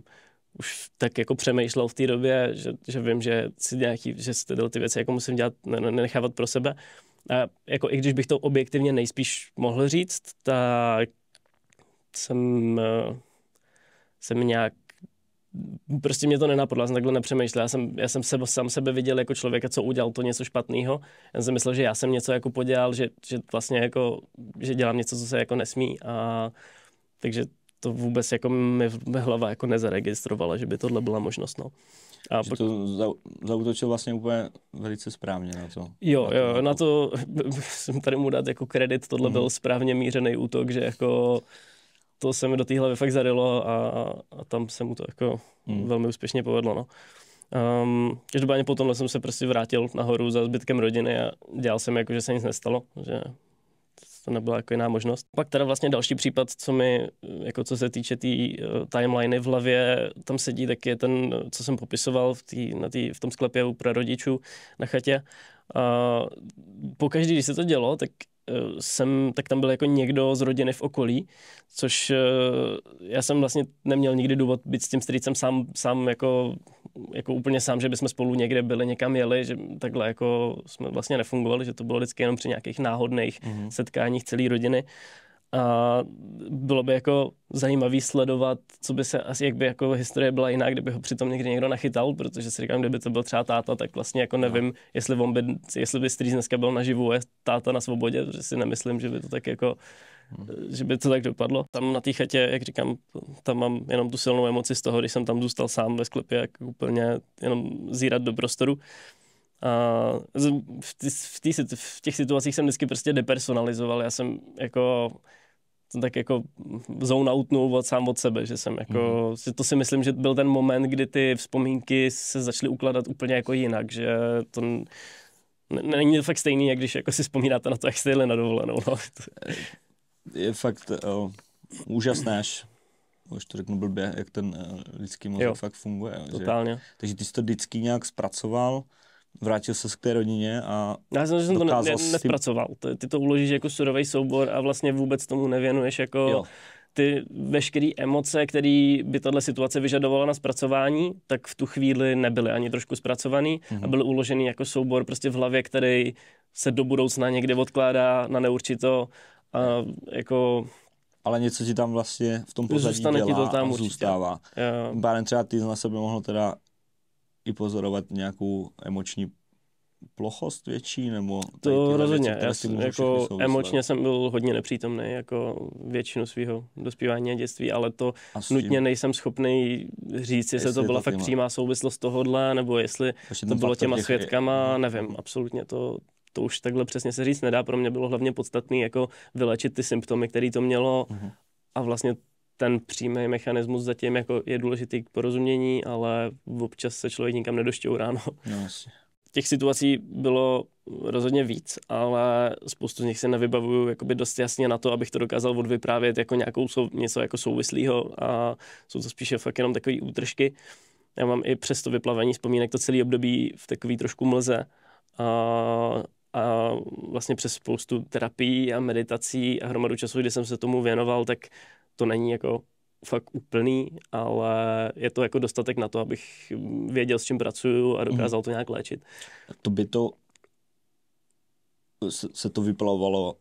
už tak jako přemýšlel v té době, že, že vím, že si nějaký, že si ty věci jako musím dělat, nenechávat pro sebe. A jako i když bych to objektivně nejspíš mohl říct, tak jsem, eh, jsem nějak prostě mě to nenapadlo, já jsem takhle nepřemýšlel. Já jsem, já jsem se, sám sebe viděl jako člověka, co udělal to něco špatného. Já jsem myslel, že já jsem něco jako podělal, že, že vlastně jako, že dělám něco, co se jako nesmí a takže to vůbec jako mi, mi hlava jako nezaregistrovala, že by tohle byla možnost, no. A že pak... to za, zautočil vlastně úplně velice správně na to. Jo, na jo, na to jsem tady mu dát jako kredit, tohle mm-hmm. byl správně mířený útok, že jako to se mi do té hlavy fakt zarilo a, a tam se mu to jako hmm. velmi úspěšně povedlo. No. Um, každopádně potom jsem se prostě vrátil nahoru za zbytkem rodiny a dělal jsem jako, že se nic nestalo, že to nebyla jako jiná možnost. Pak teda vlastně další případ, co mi, jako co se týče té tý, uh, eh, timeliny v hlavě, tam sedí taky ten, co jsem popisoval v, tý, na tý, v tom sklepě u prarodičů na chatě. uh, pokaždý, když se to dělo, tak Eh, jsem, tak tam byl jako někdo z rodiny v okolí, což eh, já jsem vlastně neměl nikdy důvod být s tím strýcem sám, sám jako, jako úplně sám, že bychom spolu někde byli, někam jeli, že takhle jako jsme vlastně nefungovali, že to bylo vždycky jenom při nějakých náhodných mm-hmm. setkáních celé rodiny a bylo by jako zajímavý sledovat, co by se, asi jak by jako historie byla jiná, kdyby ho přitom někdy někdo nachytal, protože si říkám, kdyby to byl třeba táta, tak vlastně jako nevím, no. jestli, on by, jestli by Strýz dneska byl naživu, je táta na svobodě, protože si nemyslím, že by to tak jako hmm. že by to tak dopadlo. Tam na té chatě, jak říkám, tam mám jenom tu silnou emoci z toho, když jsem tam zůstal sám ve sklepě, jak úplně jenom zírat do prostoru. A v, tý, v, tý, v těch situacích jsem vždycky prostě depersonalizoval. Já jsem jako jsem tak jako zone outnul od sám od sebe, že jsem jako, mm. to si myslím, že byl ten moment, kdy ty vzpomínky se začaly ukládat úplně jako jinak, že to není to fakt stejný, jak když jako si vzpomínáte na to, jak jste jeli na dovolenou. No. Je fakt oh, úžasné, až už to řeknu blbě, jak ten uh, lidský mozek fakt funguje. Totálně. Že? Takže ty jsi to vždycky nějak zpracoval, vrátil se k té rodině a Já jsem, že jsem to ne, ne, nepracoval. Ty, ty to uložíš jako surový soubor a vlastně vůbec tomu nevěnuješ jako jo. ty veškeré emoce, které by tahle situace vyžadovala na zpracování, tak v tu chvíli nebyly ani trošku zpracovaný mhm. a byl uložený jako soubor prostě v hlavě, který se do budoucna někde odkládá na neurčito a jako ale něco ti tam vlastně v tom pozadí dělá to tam a zůstává. Bárem třeba ty na sebe mohl teda i pozorovat nějakou emoční plochost větší, nebo... To rozhodně, věci, já jsem, jako emočně jsem byl hodně nepřítomný, jako většinu svého dospívání a dětství, ale to nutně nejsem schopný říct, jestli, jestli to byla to fakt přímá souvislost tohohle, nebo jestli to bylo těma těch... svědkama, je... No. nevím, absolutně to, to už takhle přesně se říct nedá, pro mě bylo hlavně podstatný jako vylečit ty symptomy, které to mělo uh-huh. a vlastně ten přímý mechanismus zatím jako je důležitý k porozumění, ale občas se člověk nikam nedošťou ráno. No, Těch situací bylo rozhodně víc, ale spoustu z nich se nevybavuju jakoby dost jasně na to, abych to dokázal odvyprávět jako nějakou sou, něco jako souvislého a jsou to spíše fakt jenom takové útržky. Já mám i přes to vyplavení vzpomínek to celý období v takové trošku mlze. A, a vlastně přes spoustu terapií a meditací a hromadu času, kdy jsem se tomu věnoval, tak to není jako fakt úplný, ale je to jako dostatek na to, abych věděl, s čím pracuju a mhm. dokázal to nějak léčit. To by to se to vyplavalo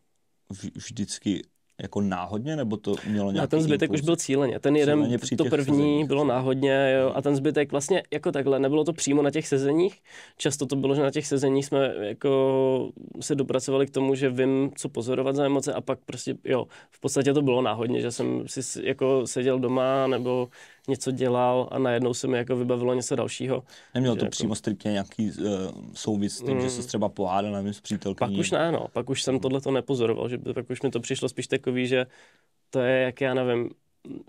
vždycky jako náhodně, nebo to mělo nějaký A ten zbytek impuls? už byl cíleně. Ten jeden, cíleně to první sezeních. bylo náhodně jo, hmm. a ten zbytek vlastně jako takhle, nebylo to přímo na těch sezeních. Často to bylo, že na těch sezeních jsme jako se dopracovali k tomu, že vím, co pozorovat za emoce a pak prostě, jo, v podstatě to bylo náhodně, že jsem si jako seděl doma nebo něco dělal a najednou se mi jako vybavilo něco dalšího. Nemělo že to jako... přímo striktně nějaký uh, souvis tím, mm. že se mm. třeba pohádal, na s přítelkyní? Pak už ne, no. Pak už jsem mm. tohle to nepozoroval, že pak už mi to přišlo spíš takový, že to je, jak já nevím,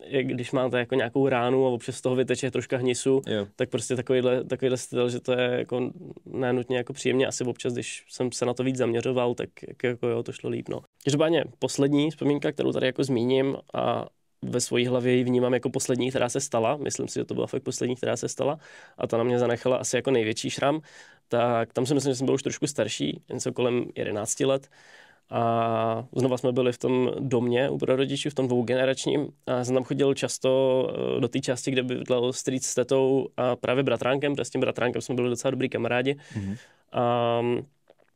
jak když máte jako nějakou ránu a občas z toho vyteče troška hnisu, jo. tak prostě takovýhle, takovýhle styl, že to je jako nenutně jako příjemně. Asi občas, když jsem se na to víc zaměřoval, tak jako jo, to šlo líp. No. Každopádně poslední vzpomínka, kterou tady jako zmíním a ve své hlavě ji vnímám jako poslední, která se stala. Myslím si, že to byla fakt poslední, která se stala. A ta na mě zanechala asi jako největší šram. Tak tam si myslím, že jsem byl už trošku starší, něco kolem 11 let. A znova jsme byli v tom domě u prarodičů, v tom dvougeneračním. A jsem tam chodil často eh, do té části, kde bydlel strýc s tetou a právě bratránkem, protože s tím bratránkem jsme byli docela dobrý kamarádi. Mm-hmm. A mm,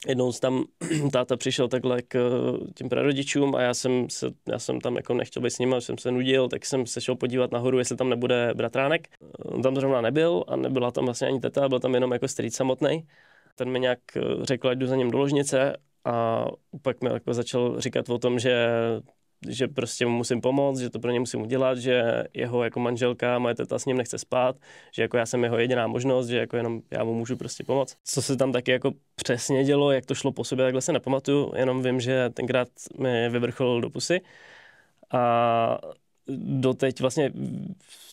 jednou tam táta přišel takhle k eh, těm prarodičům a já jsem, se, já jsem tam jako nechtěl být s nimi, jsem se nudil, tak jsem se šel podívat nahoru, jestli tam nebude bratránek. On eh, tam zrovna nebyl a nebyla tam vlastně ani teta, byl tam jenom jako strýc samotný. Ten mi nějak eh, řekl, ať jdu za ním do ložnice a pak mi jako začal říkat o tom, že že prostě mu musím pomoct, že to pro ně musím udělat, že jeho jako manželka, moje teta s ním nechce spát, že jako já jsem jeho jediná možnost, že jako jenom já mu můžu prostě pomoct. Co se tam taky jako přesně dělo, jak to šlo po sobě, takhle se nepamatuju, jenom vím, že tenkrát mi vyvrchol do pusy a doteď vlastně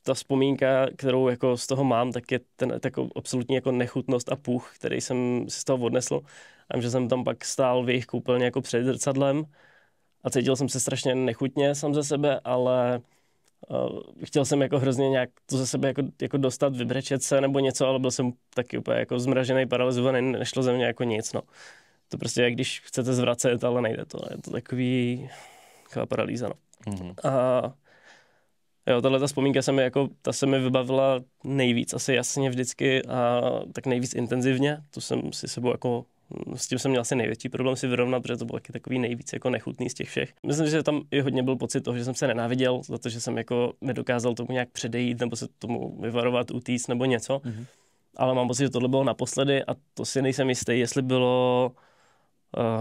ta vzpomínka, kterou jako z toho mám, tak je ten takovou absolutní jako nechutnost a puch, který jsem si z toho odnesl. A že jsem tam pak stál v jejich koupelně jako před zrcadlem a cítil jsem se strašně nechutně sám ze sebe, ale uh, chtěl jsem jako hrozně nějak to ze sebe jako, jako dostat, vybrečet se nebo něco, ale byl jsem taky úplně jako zmražený, paralizovaný, nešlo ze mě jako nic, no. To prostě jak když chcete zvracet, ale nejde to. Je to takový, taková paralýza, no. Mm-hmm. A jo, tahle ta vzpomínka se mi jako, ta se mi vybavila nejvíc, asi jasně vždycky a tak nejvíc intenzivně. To jsem si sebou jako s tím jsem měl asi největší problém si vyrovnat, protože to bylo taky takový nejvíc jako nechutný z těch všech. Myslím, že tam i hodně byl pocit toho, že jsem se nenáviděl, za to, že jsem jako nedokázal tomu nějak předejít nebo se tomu vyvarovat, utíct nebo něco. Mm-hmm. Ale mám pocit, že tohle bylo naposledy a to si nejsem jistý, jestli bylo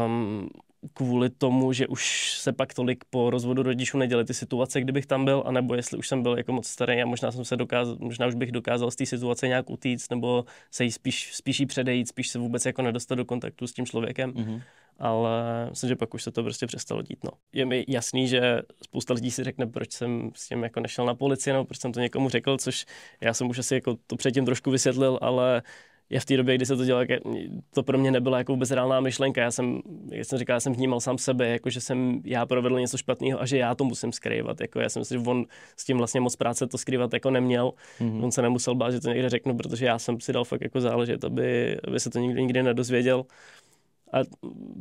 um, kvůli tomu, že už se pak tolik po rozvodu rodičů neděli ty situace, kdybych tam byl, anebo jestli už jsem byl jako moc starý a možná jsem se dokázal, možná už bych dokázal z té situace nějak utíct, nebo se jí spíš, spíš jí předejít, spíš se vůbec jako nedostat do kontaktu s tím člověkem. Mm-hmm. Ale myslím, že pak už se to prostě přestalo dít. No. Je mi jasný, že spousta lidí si řekne, proč jsem s tím jako nešel na policii, nebo proč jsem to někomu řekl, což já jsem už asi jako to předtím trošku vysvětlil, ale uh, je v té době, kdy se to dělalo, to pro mě nebyla jako vůbec reálná myšlenka. Já jsem, jak jsem říkal, jsem vnímal sám sebe, jako že jsem já provedl něco špatného a že já to musím skrývat. Jako já jsem si, že on s tím vlastně moc práce to skrývat jako neměl. Mm-hmm. On se nemusel bát, že to někde řeknu, protože já jsem si dal fakt jako záležet, aby, aby se to nikdy, nikdy nedozvěděl. A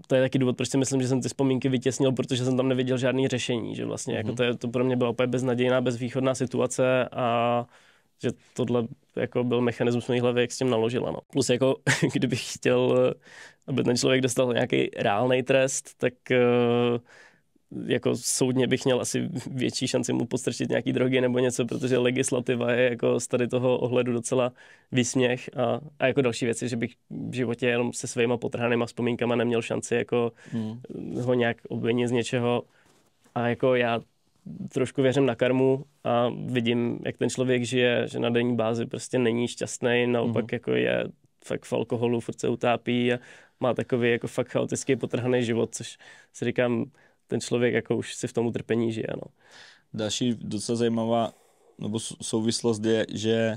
to je taky důvod, proč si myslím, že jsem ty vzpomínky vytěsnil, protože jsem tam neviděl žádný řešení, že vlastně mm-hmm. jako mhm. to, je, to pro mě byla úplně beznadějná, bezvýchodná situace a že tohle jako byl mechanismus mojí hlavy, jak s tím naložila. No. Plus jako, kdybych chtěl, aby ten člověk dostal nějaký reálný trest, tak eh, jako soudně bych měl asi větší šanci mu postrčit nějaký drogy nebo něco, protože legislativa je jako z tady toho ohledu docela výsměch a, a jako další věci, že bych v životě jenom se svýma potrhanýma vzpomínkama neměl šanci jako hmm. ho nějak obvinit z něčeho a jako já trošku věřím na karmu a vidím, jak ten člověk žije, že na denní bázi prostě není šťastný, naopak mm-hmm. jako je fakt v alkoholu, furt se utápí a má takový jako fakt chaotický potrhaný život, což si říkám, ten člověk jako už si v tom utrpení žije, no. Další docela zajímavá nebo souvislost je, že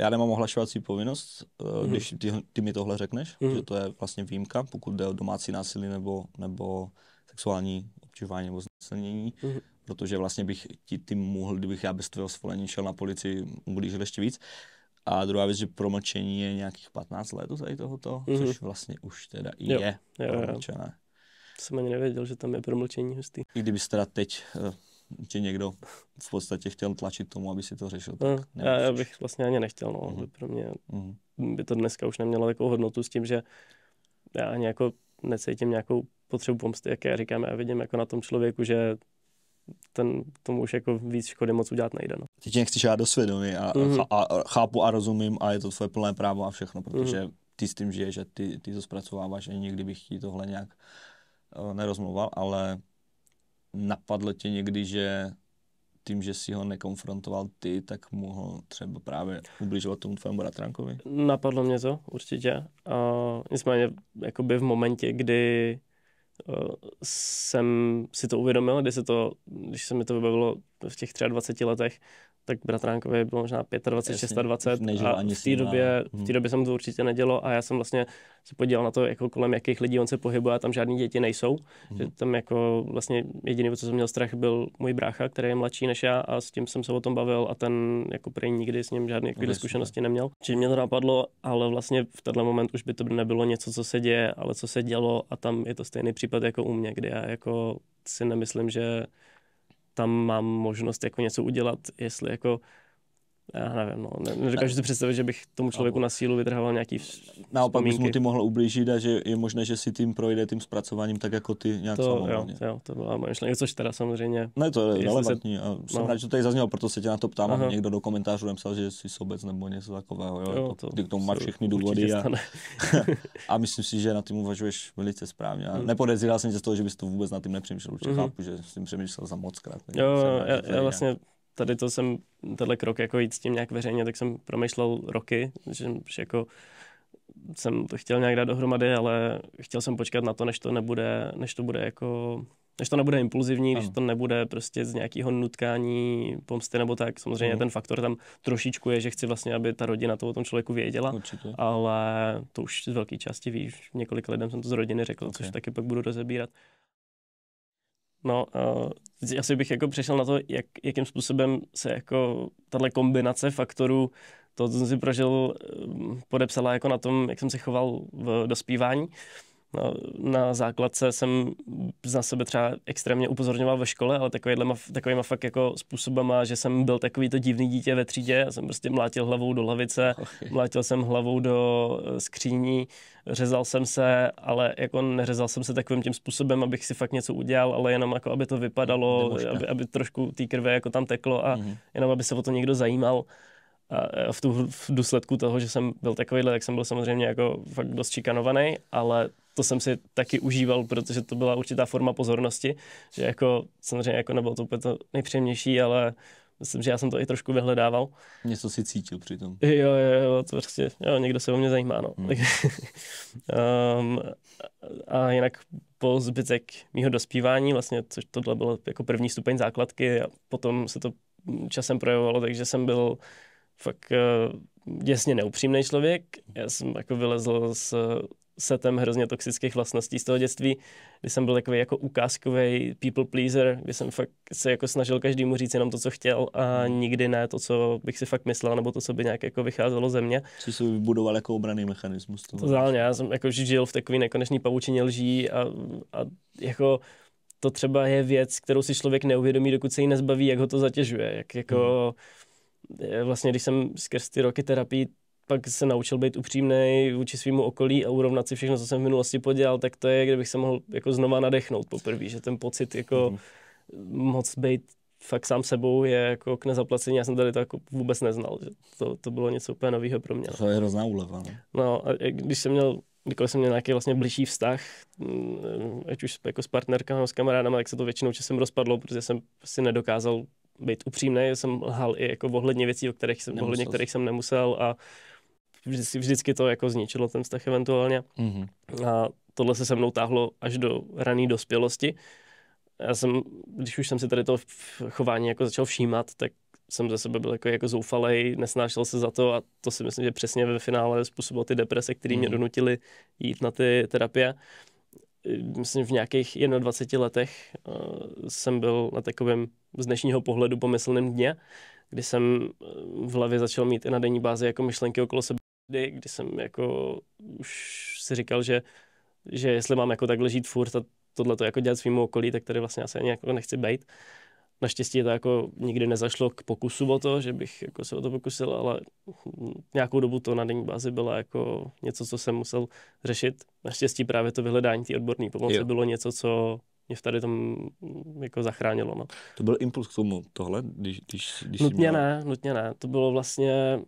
já nemám ohlašovací povinnost, mhm. když ty, ty mi tohle řekneš, mm-hmm. že to je vlastně výjimka, pokud jde o domácí násilí nebo, nebo sexuální zastřívání nebo znásilnění, mm-hmm. protože vlastně bych ti tím mohl, kdybych já bez tvého svolení šel na policii, ublížil ještě víc. A druhá věc, že promlčení je nějakých 15 let tady tohoto, mm-hmm. což vlastně už teda i jo. je jo, promlčené. Jo. jsem ani nevěděl, že tam je promlčení hustý. I kdyby teda teď eh, tě někdo v podstatě chtěl tlačit tomu, aby si to řešil. No, tak no, já, já bych vlastně ani nechtěl, no. Mm-hmm. Pro mě mm-hmm. by to dneska už nemělo takovou hodnotu s tím, že já ani jako necítím nějakou potřebu pomsty, jaké říkám, já vidím jako na tom člověku, že ten, tomu už jako víc škody moc udělat nejde. No. Teď nechci žádat svědomí a, mm-hmm. a, a, chápu a rozumím a je to tvoje plné právo a všechno, protože mm-hmm. ty s tím žiješ a ty, ty to zpracováváš a nikdy bych ti tohle nějak eh, nerozmluval, ale napadlo tě někdy, že tím, že si ho nekonfrontoval ty, tak mohl třeba právě ubližovat tomu tvému bratrankovi? Napadlo mě to, určitě. Uh, nicméně, jakoby v momentě, kdy Eh, jsem si to uvědomil, když se, to, když se mi to vybavilo v těch 23 letech, tak Bratránkovi bylo možná 25, 26, 20 a v té době, v té mhm. době jsem to určitě nedělo a já jsem vlastně se podíval na to, jako kolem jakých lidí on se pohybuje a tam žádní děti nejsou. Hmm. Že tam jako vlastně jediný, co jsem měl strach, byl můj brácha, který je mladší než já a s tím jsem se o tom bavil a ten jako prý nikdy s ním žádné jako zkušenosti neměl. čím mě to napadlo, ale vlastně v tenhle moment už by to nebylo něco, co se děje, ale co se dělo a tam je to stejný případ jako u mě, kdy já jako si nemyslím, že tam mám možnost jako něco udělat, jestli jako já nevím, no. Ne, nedokážu si představit, že bych tomu člověku na sílu vytrhával nějaký Naopak bys mu ty mohl ublížit a že je možné, že si tím projde tím zpracováním tak jako ty nějak to, Jo, jo, to byla moje myšlení, což teda samozřejmě. Ne, no to je relevantní se... a jsem no. rád, že to tady zaznělo, proto se tě na to ptám, Aha. někdo do komentářů napsal, že jsi sobec nebo něco takového, jo, jo jako to, ty k tomu máš všechny důvody a, a, myslím si, že na tím uvažuješ velice správně. A hmm. nepodezíral jsem tě z toho, že bys to vůbec na tím nepřemýšlel, určitě hmm. chápu, že jsi přemýšlel za moc krát. Jo, já vlastně tady to jsem, tenhle krok, jako jít s tím nějak veřejně, tak jsem promýšlel roky, že, že jako jsem to chtěl nějak dát dohromady, ale chtěl jsem počkat na to, než to nebude, než to bude jako než to nebude impulzivní, když to nebude prostě z nějakého nutkání, pomsty nebo tak. Samozřejmě ano. Mhm. ten faktor tam trošičku je, že chci vlastně, aby ta rodina to o tom člověku věděla. Určitě. Ale to už z velké části víš. Několik lidem jsem to z rodiny řekl, okay. což taky pak budu rozebírat. No, uh, asi bych jako přešel na to, jak, jakým způsobem se jako tahle kombinace faktorů, to, co jsem si prožil, podepsala jako na tom, jak jsem se choval v dospívání na, no, na základce jsem za sebe třeba extrémně upozorňoval ve škole, ale takovýma, takovýma fakt jako způsobama, že jsem byl takový to divný dítě ve třídě, a jsem prostě mlátil hlavou do lavice, okay. mlátil jsem hlavou do eh, skříní, řezal jsem se, ale jako neřezal jsem se takovým tím způsobem, abych si fakt něco udělal, ale jenom jako aby to vypadalo, aby, aby trošku té krve jako tam teklo a mm-hmm. jenom aby se o to někdo zajímal. A eh, v, tu, v důsledku toho, že jsem byl takovýhle, tak jsem byl samozřejmě jako fakt dost šikanovaný, ale to jsem si taky užíval, protože to byla určitá forma pozornosti, že jako samozřejmě jako nebylo to úplně to nejpříjemnější, ale myslím, že já jsem to i trošku vyhledával. Něco si cítil přitom. Jo, jo, jo, to prostě, jo, někdo se o mě zajímá, no. Hmm. um, a jinak po zbytek mýho dospívání, vlastně, což tohle bylo jako první stupeň základky a potom se to časem projevovalo, takže jsem byl fakt uh, děsně neupřímný člověk. Já jsem jako vylezl z setem hrozně toxických vlastností z toho dětství, kdy jsem byl takový jako ukázkový people pleaser, kdy jsem fakt se jako snažil každému říct jenom to, co chtěl a hmm. nikdy ne to, co bych si fakt myslel, nebo to, co by nějak jako vycházelo ze mě. Co si vybudoval jako obraný mechanismus toho? Totálně, já jsem jako žil v takový nekonečný pavučině lží a, a jako to třeba je věc, kterou si člověk neuvědomí, dokud se ji nezbaví, jak ho to zatěžuje, jak jako... Hmm vlastně, když jsem skrz ty roky terapii pak se naučil být upřímný vůči svému okolí a urovnat si všechno, co jsem v minulosti podělal, tak to je, kde bych se mohl jako znova nadechnout poprvé, že ten pocit jako mm. moc být fakt sám sebou je jako k nezaplacení. Já jsem tady to jako vůbec neznal. Že to, to bylo něco úplně nového pro mě. To je hrozná úleva. Ne? No. no a když jsem měl kdykoliv jsem měl nějaký vlastně blížší vztah, mm, ať už jako s partnerkami, s kamarádama, tak se to většinou časem rozpadlo, protože jsem si nedokázal být upřímný, jsem lhal i jako ohledně věcí, o kterých jsem, ohledně kterých jsem nemusel a vždy, vždycky to jako zničilo ten vztah eventuálně. Mm-hmm. A tohle se se mnou táhlo až do rané dospělosti. Já jsem, když už jsem si tady to chování jako začal všímat, tak jsem ze sebe byl jako, jako zoufalej, nesnášel se za to a to si myslím, že přesně ve finále způsobilo ty deprese, které mm. mě mhm. donutily jít na ty terapie. Myslím, v nějakých 21 letech uh, jsem byl na takovém z dnešního pohledu pomyslném dně, kdy jsem eh, v hlavě začal mít i na denní bázi jako myšlenky okolo sebe kdy, kdy jsem jako už si říkal, že, že jestli mám jako takhle žít furt a tohle to jako dělat svým okolí, tak tady vlastně asi ani jako nechci být. Naštěstí to jako nikdy nezašlo k pokusu o to, že bych jako se o to pokusil, ale nějakou dobu to na denní bázi bylo jako něco, co jsem musel řešit. Naštěstí právě to vyhledání té odborné pomoci jo. bylo něco, co mě v tady tom jako zachránilo. No. To byl impuls k tomu tohle, když, když, když Nutně měl... ne, nutně ne. To bylo vlastně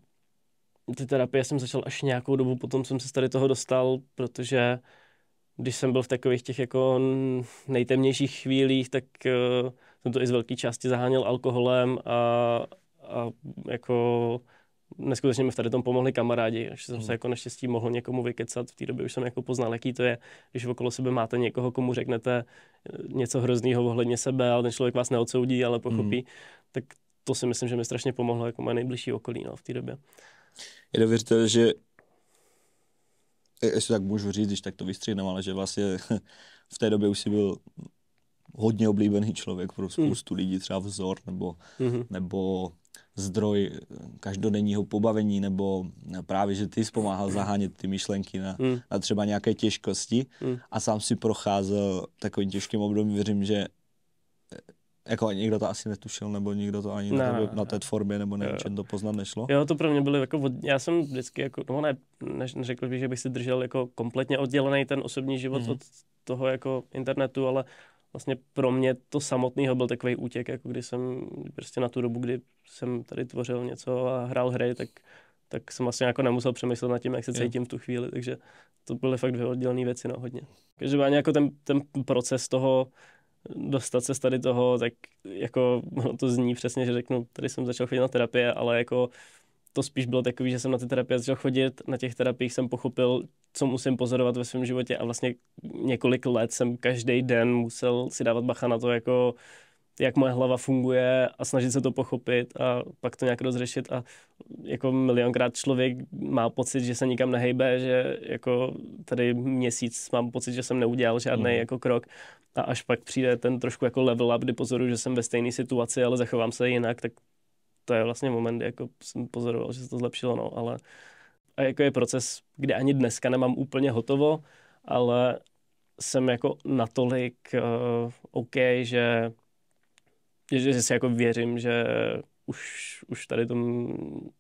ty terapie jsem začal až nějakou dobu, potom jsem se tady toho dostal, protože když jsem byl v takových těch jako nejtemnějších chvílích, tak uh, jsem to i z velké části zaháněl alkoholem a, a jako neskutečně mi v tady tom pomohli kamarádi, že jsem hmm. se jako naštěstí mohl někomu vykecat. V té době už jsem jako poznal, jaký to je, když okolo sebe máte někoho, komu řeknete eh, něco hrozného ohledně sebe, ale ten člověk vás neodsoudí, ale pochopí. Hmm. Tak to si myslím, že mi strašně pomohlo jako moje nejbližší okolí no, v té době. Je věřitel, že e, jestli tak můžu říct, když tak to vystřihnem, ale že vlastně v té době už si byl hodně oblíbený člověk pro hmm. spoustu mm. lidí, třeba vzor nebo, mm-hmm. nebo zdroj každodenního pobavení, nebo právě, že ty jsi pomáhal hmm. zahánět ty myšlenky na, mm. na třeba nějaké těžkosti mm. a sám si procházel takovým těžkým obdobím. Věřím, že jako nikdo to asi netušil, nebo nikdo to ani ne, na, na té tvorbě nebo na něčem to poznat nešlo? Jo, to pro mě bylo jako, od, já jsem vždycky jako, no ne, neřekl bych, že bych si držel jako kompletně oddělený ten osobní život mm-hmm. od toho jako internetu, ale vlastně pro mě to samotného byl takový útěk, jako kdy jsem prostě na tu dobu, kdy jsem tady tvořil něco a hrál hry, tak tak jsem vlastně jako nemusel přemýšlet nad tím, jak se cítím v tu chvíli, takže to byly fakt dvě oddělené věci, no hodně. Každopádně jako ten, ten proces toho, dostat se z tady toho, tak jako no to zní přesně, že řeknu, tady jsem začal chodit na terapie, ale jako to spíš bylo takový, že jsem na ty terapie začal chodit, na těch terapiích jsem pochopil, co musím pozorovat ve svém životě a vlastně několik let jsem každý den musel si dávat bacha na to, jako jak moje hlava funguje a snažit se to pochopit a pak to nějak rozřešit a jako milionkrát člověk má pocit, že se nikam nehejbe, že jako tady měsíc mám pocit, že jsem neudělal žádný mm. jako krok a až pak přijde ten trošku jako level up, kdy pozoruju, že jsem ve stejné situaci, ale zachovám se jinak, tak to je vlastně moment, kdy jako jsem pozoroval, že se to zlepšilo, no, ale a jako je proces, kde ani dneska nemám úplně hotovo, ale jsem jako natolik uh, OK, že že si jako věřím, že už, už tady to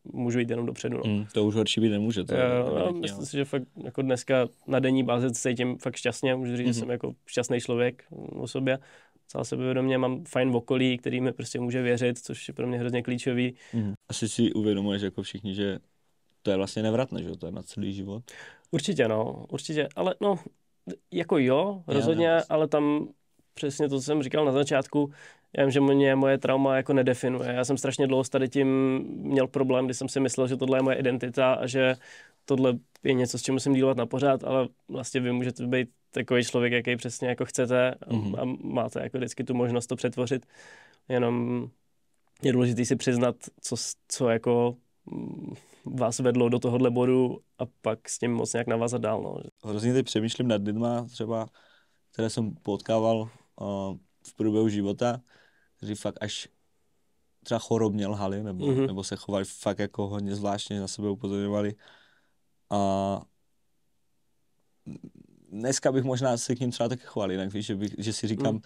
můžu jít jenom dopředu. No. Mm, to už horší být nemůže. To jo, no, myslím si, že fakt jako dneska na denní bázi se tím fakt šťastně, můžu říct, mm-hmm. že mhm. jsem jako šťastný člověk o sobě, celá sebevědomě, mám fajn okolí, který mi prostě může věřit, což je pro mě hrozně klíčový. Mm-hmm. Asi si uvědomuješ jako všichni, že to je vlastně nevratné, že to je na celý život. Určitě no, určitě, ale no, jako jo, rozhodně, Já, ale tam přesně to, co jsem říkal na začátku, já vím, že mě moje trauma jako nedefinuje. Já jsem strašně dlouho s tady tím měl problém, když jsem si myslel, že tohle je moje identita a že tohle je něco, s čím musím dílovat na pořád, ale vlastně vy můžete být takový člověk, jaký přesně jako chcete a, mm-hmm. a máte jako vždycky tu možnost to přetvořit. Jenom je důležité si přiznat, co, co jako mm, vás vedlo do tohohle bodu a pak s tím moc nějak navázat dál. No. Hrozně teď přemýšlím nad lidma třeba, které jsem potkával uh v průběhu života, kteří fakt až třeba chorobně lhali, nebo, mm-hmm. nebo se chovali fakt jako hodně zvláštně, na sebe upozorňovali. A dneska bych možná se k ním třeba taky choval jinak, víš, že, bych, že si říkám, mm.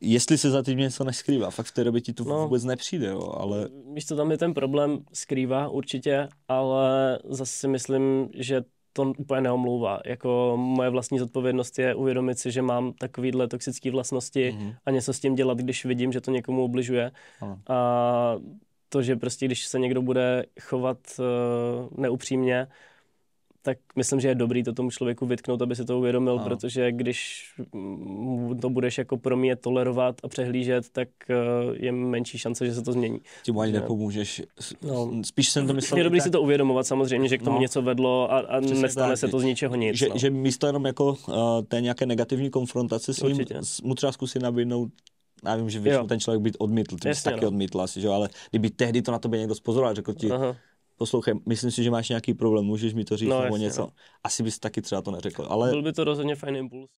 jestli se za tím něco neskrývá, fakt v té době ti to no, vůbec nepřijde, jo, ale... Víš co, tam je ten problém, skrývá určitě, ale zase si myslím, že to úplně neomlouvá. Jako moje vlastní zodpovědnost je uvědomit si, že mám takovýhle toxické vlastnosti mm-hmm. a něco s tím dělat, když vidím, že to někomu obližuje. A to, že prostě když se někdo bude chovat uh, neupřímně, tak myslím, že je dobrý to tomu člověku vytknout, aby si to uvědomil, ano. protože když mm, to budeš jako pro mě tolerovat a přehlížet, tak eh, je menší šance, že se to změní. mu ani nepomůžeš. No. Spíš jsem to myslel. Je dobrý tak... si to uvědomovat samozřejmě, že k tomu no. něco vedlo a, a nestane tak. se to z ničeho nic. Že, no. že místo jenom jako uh, té nějaké negativní konfrontace s ním, mu třeba zkusit nabídnout já vím, že většinou ten člověk být odmítl, ty jsi taky no. odmítl asi, že? ale kdyby tehdy to na tobě někdo spozoroval, řekl ti, Aha poslouchej, myslím si, že máš nějaký problém, můžeš mi to říct no, nebo jasně, něco. No. Asi bys taky třeba to neřekl, ale... Byl by to rozhodně fajn impuls.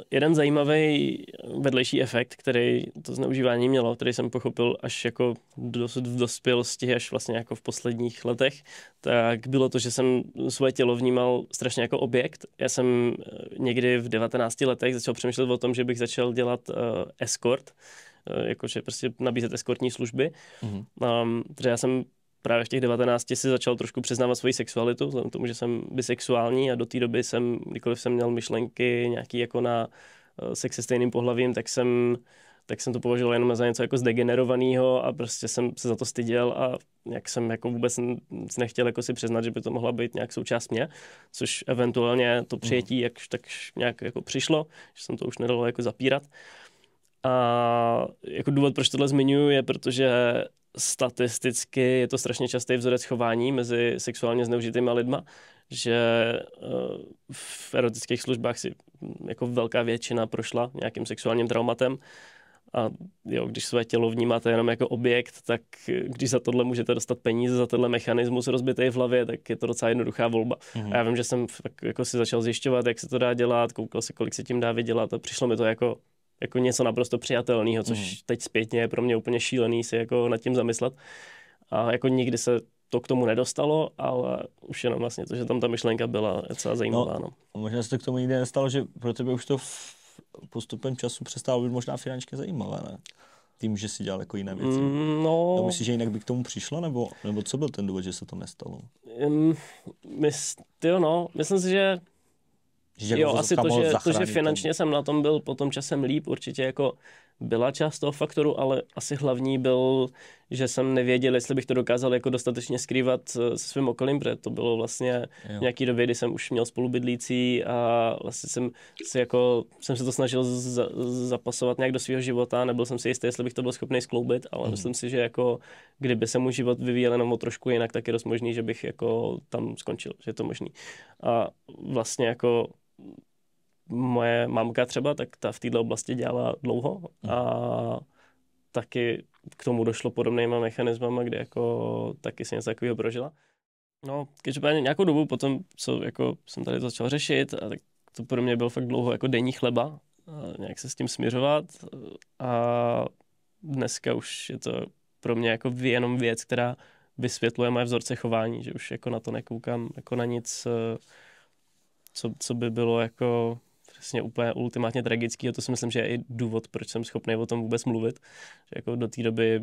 Eh, jeden zajímavý eh, vedlejší efekt, který to zneužívání mělo, který jsem pochopil až jako dosud v dospělosti, až vlastně jako v posledních letech, tak bylo to, že jsem svoje tělo vnímal strašně jako objekt. Já jsem eh, někdy v 19 letech začal přemýšlet o tom, že bych začal dělat uh, escort, jakože prostě nabízet eskortní služby. Mm-hmm. Um, já jsem právě v těch 19 si začal trošku přiznávat svoji sexualitu, vzhledem k tomu, že jsem bisexuální a do té doby jsem, kdykoliv jsem měl myšlenky nějaký jako na eh, sex se stejným pohlavím, tak jsem tak jsem to považoval jenom za něco jako zdegenerovaného a prostě jsem se za to styděl a jak jsem jako vůbec nechtěl jako si přiznat, že by to mohla být nějak součást mě, což eventuálně to mhm. přijetí jak, tak nějak jako přišlo, že jsem to už nedalo jako zapírat. A jako důvod, proč tohle zmiňuji, je, protože statisticky je to strašně častý vzorec chování mezi sexuálně zneužitýma lidma, že eh, v erotických službách si hm, jako velká většina prošla nějakým sexuálním traumatem a jo, když své tělo vnímáte jenom jako objekt, tak eh, když za tohle můžete dostat peníze, za tenhle mechanismus rozbitý v hlavě, tak je to docela jednoduchá volba. Mm-hmm. A já vím, že jsem jako si začal zjišťovat, jak se to dá dělat, koukal se, kolik se tím dá vydělat a přišlo mi to jako jako něco naprosto přijatelného, což mm. teď zpětně je pro mě úplně šílený si jako nad tím zamyslet. A jako nikdy se to k tomu nedostalo, ale už jenom vlastně to, že tam ta myšlenka byla docela no, zajímavá. No, no. Možná se to k tomu nikdy nestalo, že pro tebe už to v postupem času přestalo být možná finančně zajímavé, ne? Tím, že si dělal jako jiné věci. Mm, no. A myslíš, že jinak by k tomu přišla, nebo, nebo co byl ten důvod, že se to nestalo? Um, mys, tyjo, no, myslím si, že že jako jo, asi to že, to, že finančně tomu. jsem na tom byl potom časem líp, určitě jako byla část toho faktoru, ale asi hlavní byl, že jsem nevěděl, jestli bych to dokázal jako dostatečně skrývat eh, se svým okolím, protože to bylo vlastně jo. v nějaký době, kdy jsem už měl spolubydlící a vlastně jsem se, jako, jsem se to snažil za, zapasovat nějak do svého života, nebyl jsem si jistý, jestli bych to byl schopný skloubit, ale mm. myslím si, že jako kdyby se můj život vyvíjel jenom trošku jinak, tak je dost možný, že bych jako tam skončil, že je to možný. A vlastně jako moje mamka třeba, tak ta v této oblasti dělala dlouho a taky k tomu došlo podobnýma mechanismama, kde jako taky si něco takového prožila. No, každopádně nějakou dobu potom, co jako jsem tady začal řešit, a tak to pro mě byl fakt dlouho jako denní chleba, a nějak se s tím směřovat a dneska už je to pro mě jako jenom věc, která vysvětluje moje vzorce chování, že už jako na to nekoukám jako na nic eh, co, co by bylo jako přesně úplně ultimátně tragický a to si myslím, že je i důvod, proč jsem schopný o tom vůbec mluvit. Že jako do té doby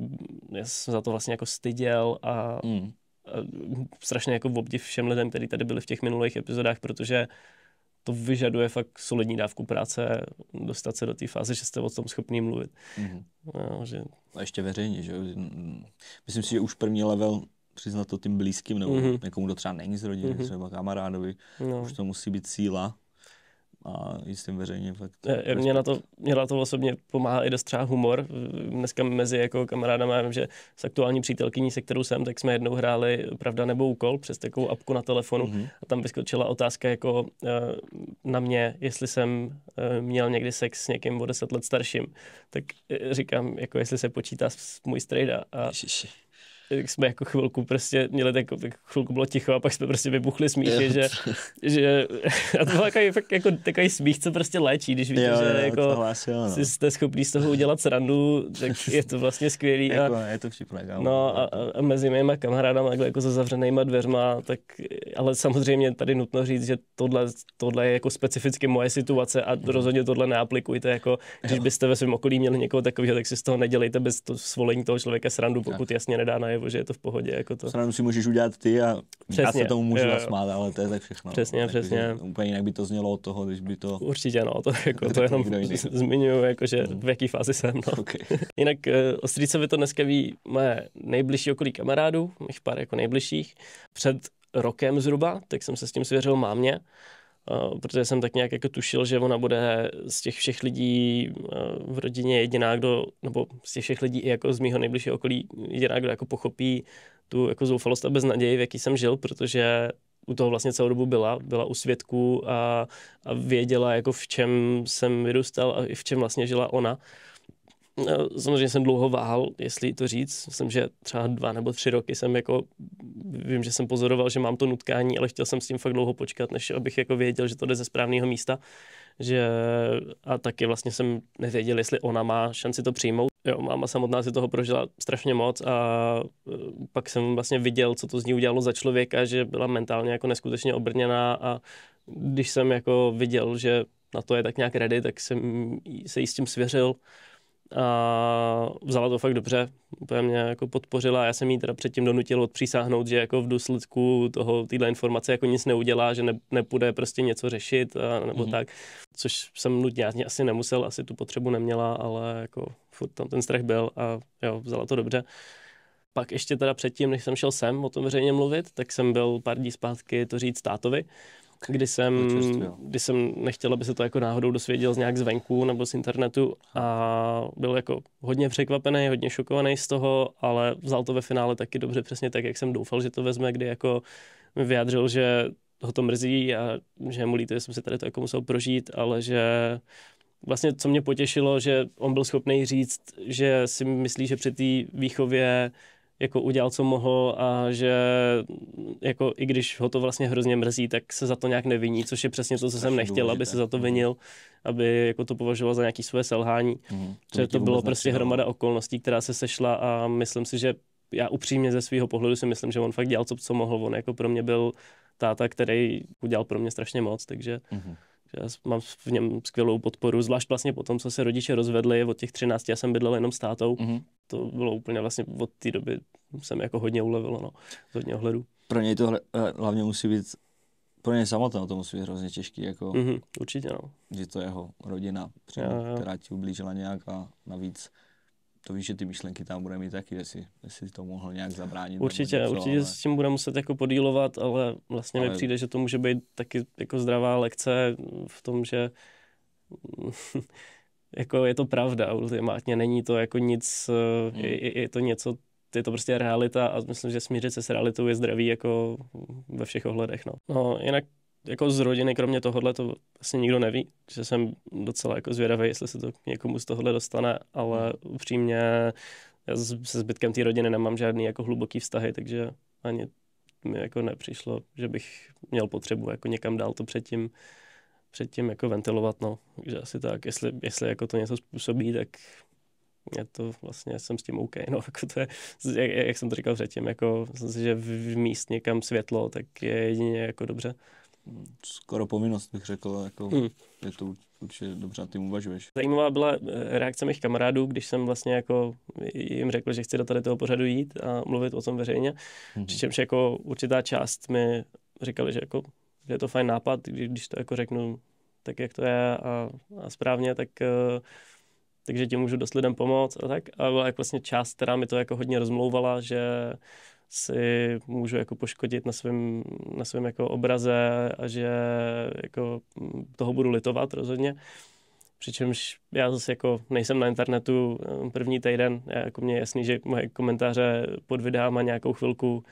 jsem za to vlastně jako styděl a, mm. a strašně jako v obdiv všem lidem, kteří tady byli v těch minulých epizodách, protože to vyžaduje fakt solidní dávku práce, dostat se do té fáze, že jste o tom schopný mluvit. Mm-hmm. No, že... A ještě veřejně, že Myslím si, že už první level přiznat to tím blízkým, nebo mm-hmm. někomu, kdo třeba není z rodiny, mm-hmm. třeba kamarádovi, no. už to musí být síla a i s tím veřejně fakt. Mě na, to, mě na to osobně pomáhá i dost třeba humor. Dneska mezi jako kamarádama, já vím, že s aktuální přítelkyní, se kterou jsem, tak jsme jednou hráli Pravda nebo úkol přes takovou apku na telefonu mm-hmm. a tam vyskočila otázka jako eh, na mě, jestli jsem eh, měl někdy sex s někým o 10 let starším. Tak eh, říkám, jako jestli se počítá s můj strejda. A, Ježiši jsme jako chvilku prostě měli tak, tak chvilku bylo ticho a pak jsme prostě vybuchli smíchy, že, že, a to bylo takový, fakt jako, takový smích, co prostě léčí, když víte, jo, že jo, jako vás, jo, no. jste schopný z toho udělat srandu, tak je to vlastně skvělý. a, jako, je to vtipné, No a, a, mezi mýma kamarádama, takhle jako za zavřenýma dveřma, tak, ale samozřejmě tady nutno říct, že tohle, tohle je jako specificky moje situace a mhm. rozhodně tohle neaplikujte, jako když byste ve svém okolí měli někoho takového, tak si z toho nedělejte bez to, svolení toho člověka srandu, pokud jasně nedá na najevo, že je to v pohodě. Jako to. Sranu si můžeš udělat ty a přesně. já se tomu můžu zasmát, ale to je tak všechno. Přesně, tak, jako, přesně. Takže, úplně jinak by to znělo od toho, když by to... Určitě no, to, jako, to jenom zmiňuju, jako, že no. v jaký fázi jsem. No. Okay. jinak eh, o Střícovi to dneska ví moje nejbližší okolí kamarádů, mých pár jako nejbližších. Před rokem zhruba, tak jsem se s tím svěřil mámě Eh, protože jsem tak nějak jako tušil, že ona bude z těch všech lidí eh, v rodině jediná, kdo, nebo z těch všech lidí i jako z mého nejbližšího okolí, jediná, kdo jako pochopí tu jako zoufalost a beznaději, v jaký jsem žil, protože u toho vlastně celou dobu byla, byla u svědků a, a věděla, jako v čem jsem vyrůstal a v čem vlastně žila ona. Eh, samozřejmě jsem dlouho váhal, jestli to říct. Myslím, že třeba dva nebo tři roky jsem jako vím, že jsem pozoroval, že mám to nutkání, ale chtěl jsem s tím fakt dlouho počkat, než abych jako věděl, že to jde ze správného místa. Že, a taky vlastně jsem nevěděl, jestli ona má šanci to přijmout. Jo, máma samotná si toho prožila strašně moc a eh, pak jsem vlastně viděl, co to z ní udělalo za člověka, že byla mentálně jako neskutečně obrněná a když jsem jako viděl, že na to je tak nějak ready, tak jsem se jí s tím svěřil a vzala to fakt dobře, úplně mě jako podpořila. Já jsem jí teda předtím donutil odpřísáhnout, že jako v důsledku toho téhle informace jako nic neudělá, že ne, nepůjde prostě něco řešit a, nebo mm-hmm. tak, což jsem nutně asi nemusel, asi tu potřebu neměla, ale jako furt tam ten strach byl a jo, vzala to dobře. Pak ještě teda předtím, než jsem šel sem o tom veřejně mluvit, tak jsem byl pár dní zpátky to říct tátovi, kdy jsem, kdy jsem nechtěl, aby se to jako náhodou dosvěděl z nějak zvenku nebo z internetu a byl jako hodně překvapený, hodně šokovaný z toho, ale vzal to ve finále taky dobře, přesně tak, jak jsem doufal, že to vezme, kdy jako vyjádřil, že ho to mrzí a že mu líto, že jsem si tady to jako musel prožít, ale že vlastně co mě potěšilo, že on byl schopný říct, že si myslí, že při té výchově jako udělal, co mohl a že jako i když ho to vlastně hrozně mrzí, tak se za to nějak neviní, což je přesně to, co jsem nechtěl, aby se za to mhm. vinil, aby jako to považoval za nějaké své selhání. Mm, to, to bylo prostě nečekalo. hromada okolností, která se sešla a myslím si, že já upřímně ze svého pohledu si myslím, že on fakt dělal, co, co mohl. On jako pro mě byl táta, který udělal pro mě strašně moc, takže... Mm-hmm. Já mám v něm skvělou podporu, zvlášť vlastně po tom, co se rodiče rozvedli, od těch 13 já jsem bydlel jenom s tátou. Mm-hmm. To bylo úplně vlastně od té doby jsem jako hodně ulevilo, no, z hodně ohledu. Pro něj to eh, hlavně musí být, pro něj samotné to musí být hrozně těžký, jako. Mm-hmm, určitě, no. Že to jeho rodina, přímo, já, já. která ti ublížila nějak a navíc to víš, že ty myšlenky tam bude mít taky, jestli, jestli to mohl nějak zabránit. Určitě, něco, určitě ale... s tím bude muset jako podílovat, ale vlastně ale... mi přijde, že to může být taky jako zdravá lekce v tom, že jako je to pravda ultimátně, není to jako nic, eh, hmm. je, je to něco, je to prostě realita a myslím, že smířit se s realitou je zdravý jako ve všech ohledech. No, no jinak jako z rodiny, kromě tohohle, to vlastně nikdo neví, že jsem docela jako zvědavý, jestli se to někomu z tohohle dostane, ale hmm. upřímně já se zbytkem té rodiny nemám žádný jako hluboký vztahy, takže ani mi jako nepřišlo, že bych měl potřebu jako někam dál to předtím, předtím jako ventilovat, no. Takže asi tak, jestli, jestli jako to něco způsobí, tak je to vlastně jsem s tím OK, no, jako to je, jak, jak jsem to říkal předtím, jako že vmíst někam světlo, tak je jedině jako dobře skoro povinnost, bych řekl. Jako, hmm. Je to určitě dobře na tím uvažuješ. Zajímavá byla eh, reakce mých kamarádů, když jsem vlastně jako jim řekl, že chci do tady toho pořadu jít a mluvit o tom veřejně. Hmm. Přičemž jako určitá část mi říkali, že jako že je to fajn nápad, když to jako řeknu tak, jak to je a, a správně, tak eh, takže ti můžu dost lidem pomoct a tak. A byla jako vlastně část, která mi to jako hodně rozmlouvala, že si můžu jako poškodit na svém na svém jako obraze a že jako toho budu litovat rozhodně. Přičemž já zase jako nejsem na internetu eh, první týden, jako mě je jasný, že moje komentáře pod videáma nějakou chvilku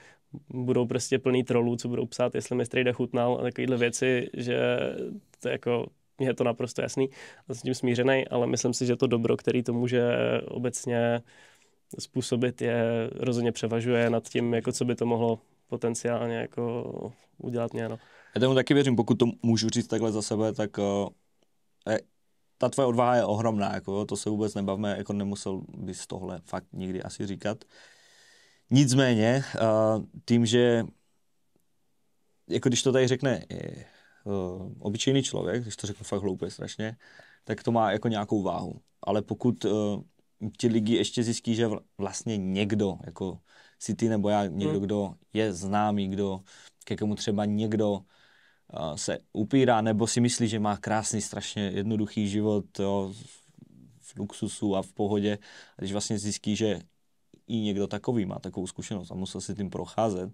budou prostě plný trolů, co budou psát, jestli mi strejda chutnal a takovýhle věci, že to jako mě je to naprosto jasný a s tím smířený, ale myslím si, že to dobro, který to může obecně uh, způsobit, je rozhodně převažuje nad tím, jako co by to mohlo potenciálně jako udělat mě. No. Já tomu taky věřím, pokud to můžu říct takhle za sebe, tak uh, ta tvoje odvaha je ohromná, jako, to se vůbec nebavme, jako nemusel bys tohle fakt nikdy asi říkat. Nicméně, uh, tím, že jako když to tady řekne je, uh, obyčejný člověk, když to řekne fakt hloupě strašně, tak to má jako nějakou váhu. Ale pokud uh, ti lidi ještě zjistí, že vlastně někdo, jako si ty nebo já, někdo, hmm. kdo je známý, kdo, ke komu třeba někdo uh, se upírá, nebo si myslí, že má krásný, strašně jednoduchý život jo, v luxusu a v pohodě, a když vlastně zjistí, že i někdo takový má takovou zkušenost a musel si tím procházet,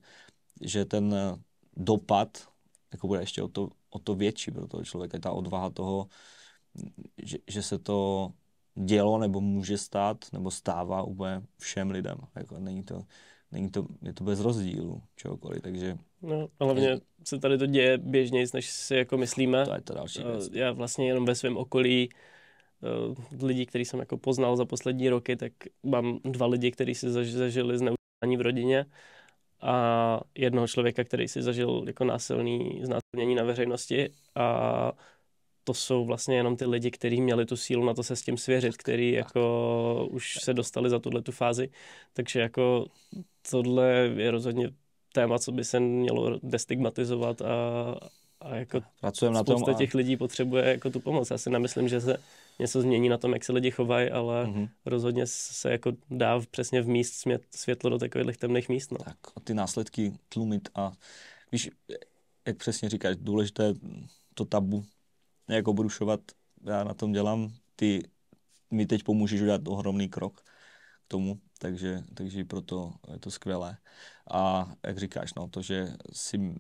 že ten e, dopad jako bude ještě o to, o to větší pro toho člověka, ta odvaha toho, že, že se to dělo nebo může stát nebo stává úplně všem lidem. Jako není to, není to, je to bez rozdílu čehokoliv, takže... No, hlavně je, se tady to děje běžněji, než si jako myslíme. To je to další eh, věc. Já vlastně jenom ve svém okolí eh, lidí, který jsem jako poznal za poslední roky, tak mám dva lidi, kteří si zažili zneužívání v rodině a jednoho člověka, který si zažil jako násilný znásilnění na veřejnosti a to jsou vlastně jenom ty lidi, kteří měli tu sílu na to se s tím svěřit, kteří jako už se dostali za tuhle tu fázi. Takže jako tohle je rozhodně téma, co by se mělo destigmatizovat a, a jako spousta na tom a... těch lidí potřebuje jako tu pomoc. Já si nemyslím, že se něco změní na tom, jak se lidi chovají, ale mm-hmm. rozhodně se jako dá přesně v míst světlo do takových temných míst. No. Tak a ty následky tlumit a víš, jak přesně říkáš, důležité to tabu nějak obrušovat. Já na tom dělám. Ty mi teď pomůžeš udělat ohromný krok k tomu, takže, takže proto je to skvělé. A jak říkáš, no, to, že si...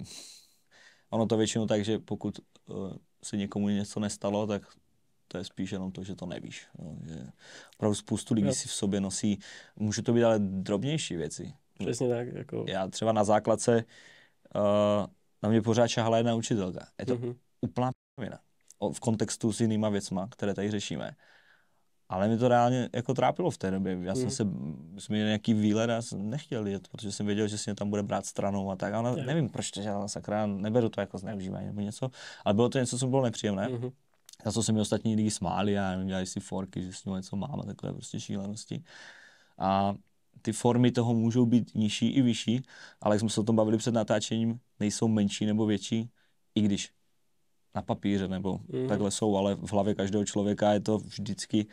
Ono to většinou tak, že pokud uh, se někomu něco nestalo, tak to je spíš jenom to, že to nevíš. No, že opravdu spoustu lidí no. si v sobě nosí, může to být ale drobnější věci. Přesně tak. Jako... Já třeba na základce, uh, na mě pořád šahala jedna učitelka. Je to mm-hmm. úplná p***vina v kontextu s jinýma věcma, které tady řešíme. Ale mě to reálně jako trápilo v té době. Já jsem mhm. se, jsme měli nějaký výlet a já jsem nechtěl jít, protože jsem věděl, že si mě tam bude brát stranou a tak. Ale nevím proč to dělala sakra, neberu to jako zneužívání nebo něco, ale bylo to něco, co bylo nepříjemné. Mm-hmm. Za co se mi ostatní lidi smáli a dělali si forky, že s ním něco mám a takové prostě šílenosti. A ty formy toho můžou být nižší i vyšší, ale jak jsme se o tom bavili před natáčením, nejsou menší nebo větší, i když na papíře nebo mm. takhle jsou, ale v hlavě každého člověka je to vždycky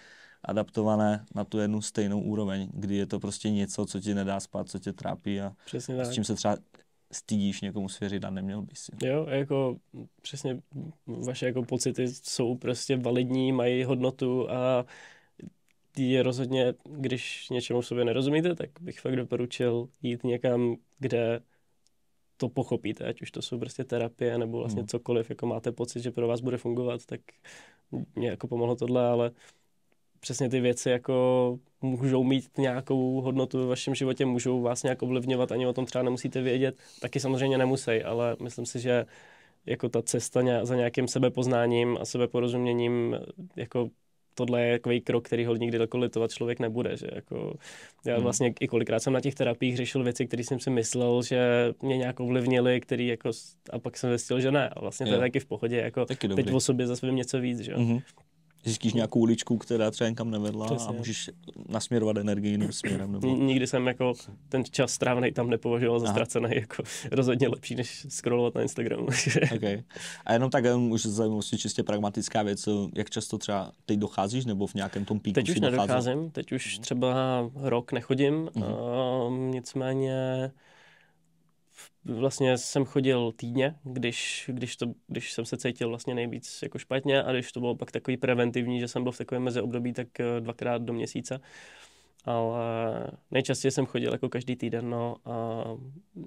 adaptované na tu jednu stejnou úroveň, kdy je to prostě něco, co ti nedá spát, co tě trápí a přesně s čím se třeba stydíš někomu svěřit a neměl bys si. Jo, jako přesně vaše jako pocity jsou prostě validní, mají hodnotu a je rozhodně, když něčemu sobě nerozumíte, tak bych fakt doporučil jít někam, kde to pochopíte, ať už to jsou prostě terapie nebo vlastně hmm. cokoliv, jako máte pocit, že pro vás bude fungovat, tak mě jako pomohlo tohle, ale přesně ty věci jako můžou mít nějakou hodnotu ve vašem životě, můžou vás nějak ovlivňovat, ani o tom třeba nemusíte vědět, taky samozřejmě nemusí, ale myslím si, že jako ta cesta za nějakým sebepoznáním a sebeporozuměním jako tohle je takový krok, který ho nikdy jako litovat člověk nebude. Že jako, já hmm. vlastně i kolikrát jsem na těch terapiích řešil věci, které jsem si myslel, že mě nějak ovlivnili, který jako, a pak jsem zjistil, že ne. A vlastně to je, taky v pohodě. Jako, taky teď o sobě zase vím něco víc. Že? Mm-hmm zjistíš nějakou uličku, která třeba někam nevedla Přesně. a můžeš nasměrovat energii jiným směrem. Nebo... Nikdy jsem jako ten čas strávený tam nepovažoval za ztracený, jako rozhodně lepší, než scrollovat na Instagramu. okay. A jenom tak, jenom um, už zajímavosti čistě pragmatická věc, um, jak často třeba teď docházíš, nebo v nějakém tom píku Teď už nedocházím, teď už třeba rok nechodím, mm-hmm. uh, nicméně vlastně jsem chodil týdně, když, když, to, když jsem se cítil vlastně nejvíc jako špatně a když to bylo pak takový preventivní, že jsem byl v takovém meziobdobí, tak eh, dvakrát do měsíce. Ale nejčastěji jsem chodil jako každý týden, no, a,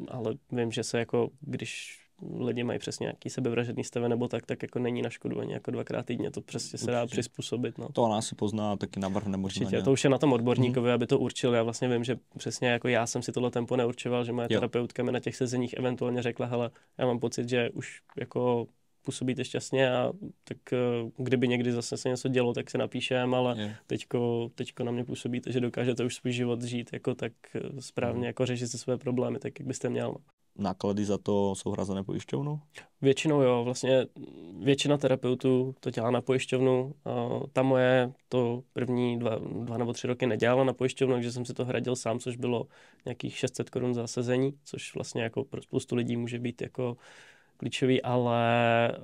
ale vím, že se jako, když lidi mají přesně nějaký sebevražedný stave nebo tak, tak jako není na škodu ani jako dvakrát týdně, to přesně se dá přizpůsobit. No. To nás si pozná, taky navrhne možná. Určitě, to už je na tom odborníkovi, hmm. aby to určil. Já vlastně vím, že přesně jako já jsem si tohle tempo neurčoval, že moje jo. terapeutka mi na těch sezeních eventuálně řekla, hele, já mám pocit, že už jako působíte šťastně a tak eh, kdyby někdy zase se něco dělo, tak se napíšem, ale teďko, teďko na mě působíte, že dokážete už svůj život žít jako tak eh, správně, mhm. jako řešit se své problémy, tak jak byste měl. No náklady za to jsou hrazené pojišťovnou? Většinou jo, vlastně většina terapeutů to dělá na pojišťovnu. Ta moje to první dva, dva nebo tři roky nedělala na pojišťovnu, takže jsem si to hradil sám, což bylo nějakých 600 korun za sezení, což vlastně jako pro spoustu lidí může být jako klíčový, ale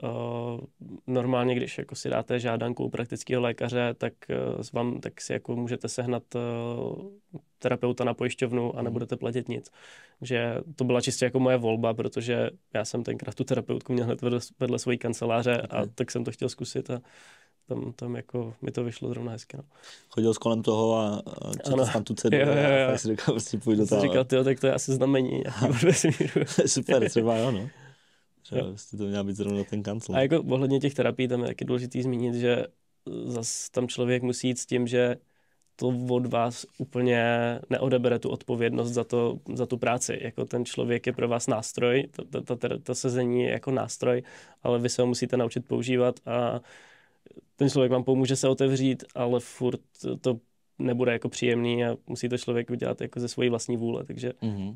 uh, normálně, když jako si dáte žádanku u praktického lékaře, tak, uh, vám, tak si jako můžete sehnat uh, terapeuta na pojišťovnu a mhm. nebudete platit nic. Že to byla čistě jako moje volba, protože já jsem tenkrát tu terapeutku měl hned vedle, vedle svojí kanceláře okay. a tak jsem to chtěl zkusit a tam, tam jako mi to vyšlo zrovna hezky. No. Chodil jsi kolem toho a četl tam tu cenu jo, jo, jo. a si říkal, prostě půjdu tam. Říkal, tyjo, tak to je asi znamení. Super, třeba jo, no. Že jo. to měl být zrovna ten kancel. A jako ohledně těch terapií tam je taky důležité zmínit, že eh, zase tam člověk musí jít s tím, že to od vás úplně neodebere tu odpovědnost za, to, za tu práci. Jako ten člověk je pro vás nástroj, to, to, to, to sezení je jako nástroj, ale vy se ho musíte naučit používat a ten člověk vám pomůže se otevřít, ale furt to nebude jako příjemný a musí to člověk udělat jako ze své vlastní vůle, takže mm-hmm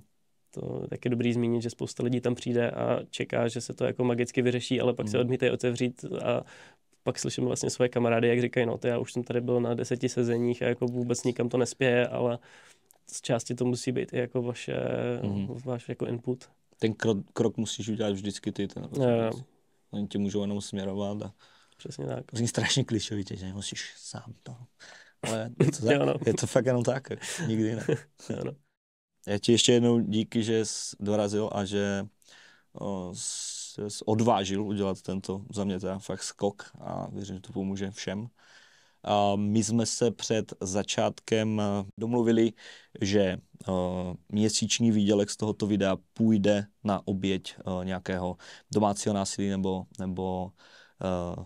to je taky dobrý zmínit, že spousta lidí tam přijde a čeká, že se to jako magicky vyřeší, ale pak mm. se hmm. odmítají otevřít a pak slyším vlastně svoje kamarády, jak říkají, no to já už jsem tady byl na deseti sezeních a jako vůbec nikam to nespěje, ale z části to musí být i jako vaše, mm. váš jako input. Ten krok, krok musíš udělat vždycky ty. Ten, yeah. Oni tě můžou jenom směrovat a Přesně tak. Zní strašně klišovitě, že musíš sám to. Ale je to, tak, jo, no. je to fakt jenom tak, nikdy ne. jo, no. Já ti ještě jednou díky, že jsi dorazil a že se odvážil udělat tento za mě teda fakt skok a věřím, že to pomůže všem. A my jsme se před začátkem e, domluvili, že měsíční výdělek z tohoto videa půjde na oběť nějakého domácího násilí nebo, nebo e,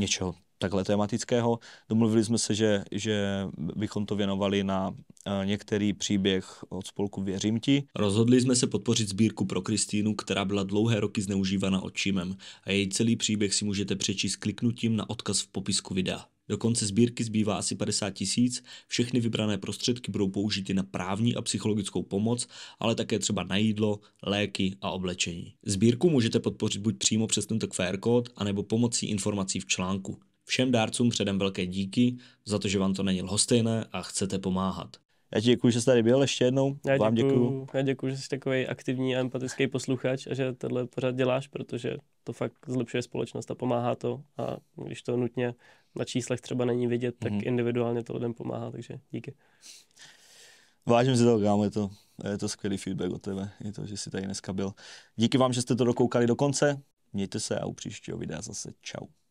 něčeho takhle tematického. Domluvili jsme se, že, že bychom to věnovali na eh, některý příběh od spolku Věřím ti. Rozhodli jsme se podpořit sbírku pro Kristýnu, která byla dlouhé roky zneužívána očímem a její celý příběh si můžete přečíst kliknutím na odkaz v popisku videa. Do konce sbírky zbývá asi 50 tisíc, všechny vybrané prostředky budou použity na právní a psychologickou pomoc, ale také třeba na jídlo, léky a oblečení. Sbírku můžete podpořit buď přímo přes tento QR kód, anebo pomocí informací v článku. Všem dárcům předem velké díky za to, že vám to není lhostejné a chcete pomáhat. Já ti děkuji, že jsi tady byl ještě jednou. Já Vám děkuji. děkuji. Já děkuji, že jsi takový aktivní a empatický posluchač a že tohle pořád děláš, protože to fakt zlepšuje společnost a pomáhá to. A když to nutně na číslech třeba není vidět, tak mm-hmm. individuálně to lidem pomáhá, takže díky. Vážím si to, kámo, je to, je to skvělý feedback od tebe, je to, že jsi tady dneska byl. Díky vám, že jste to dokoukali do konce, mějte se a u příštího videa zase čau.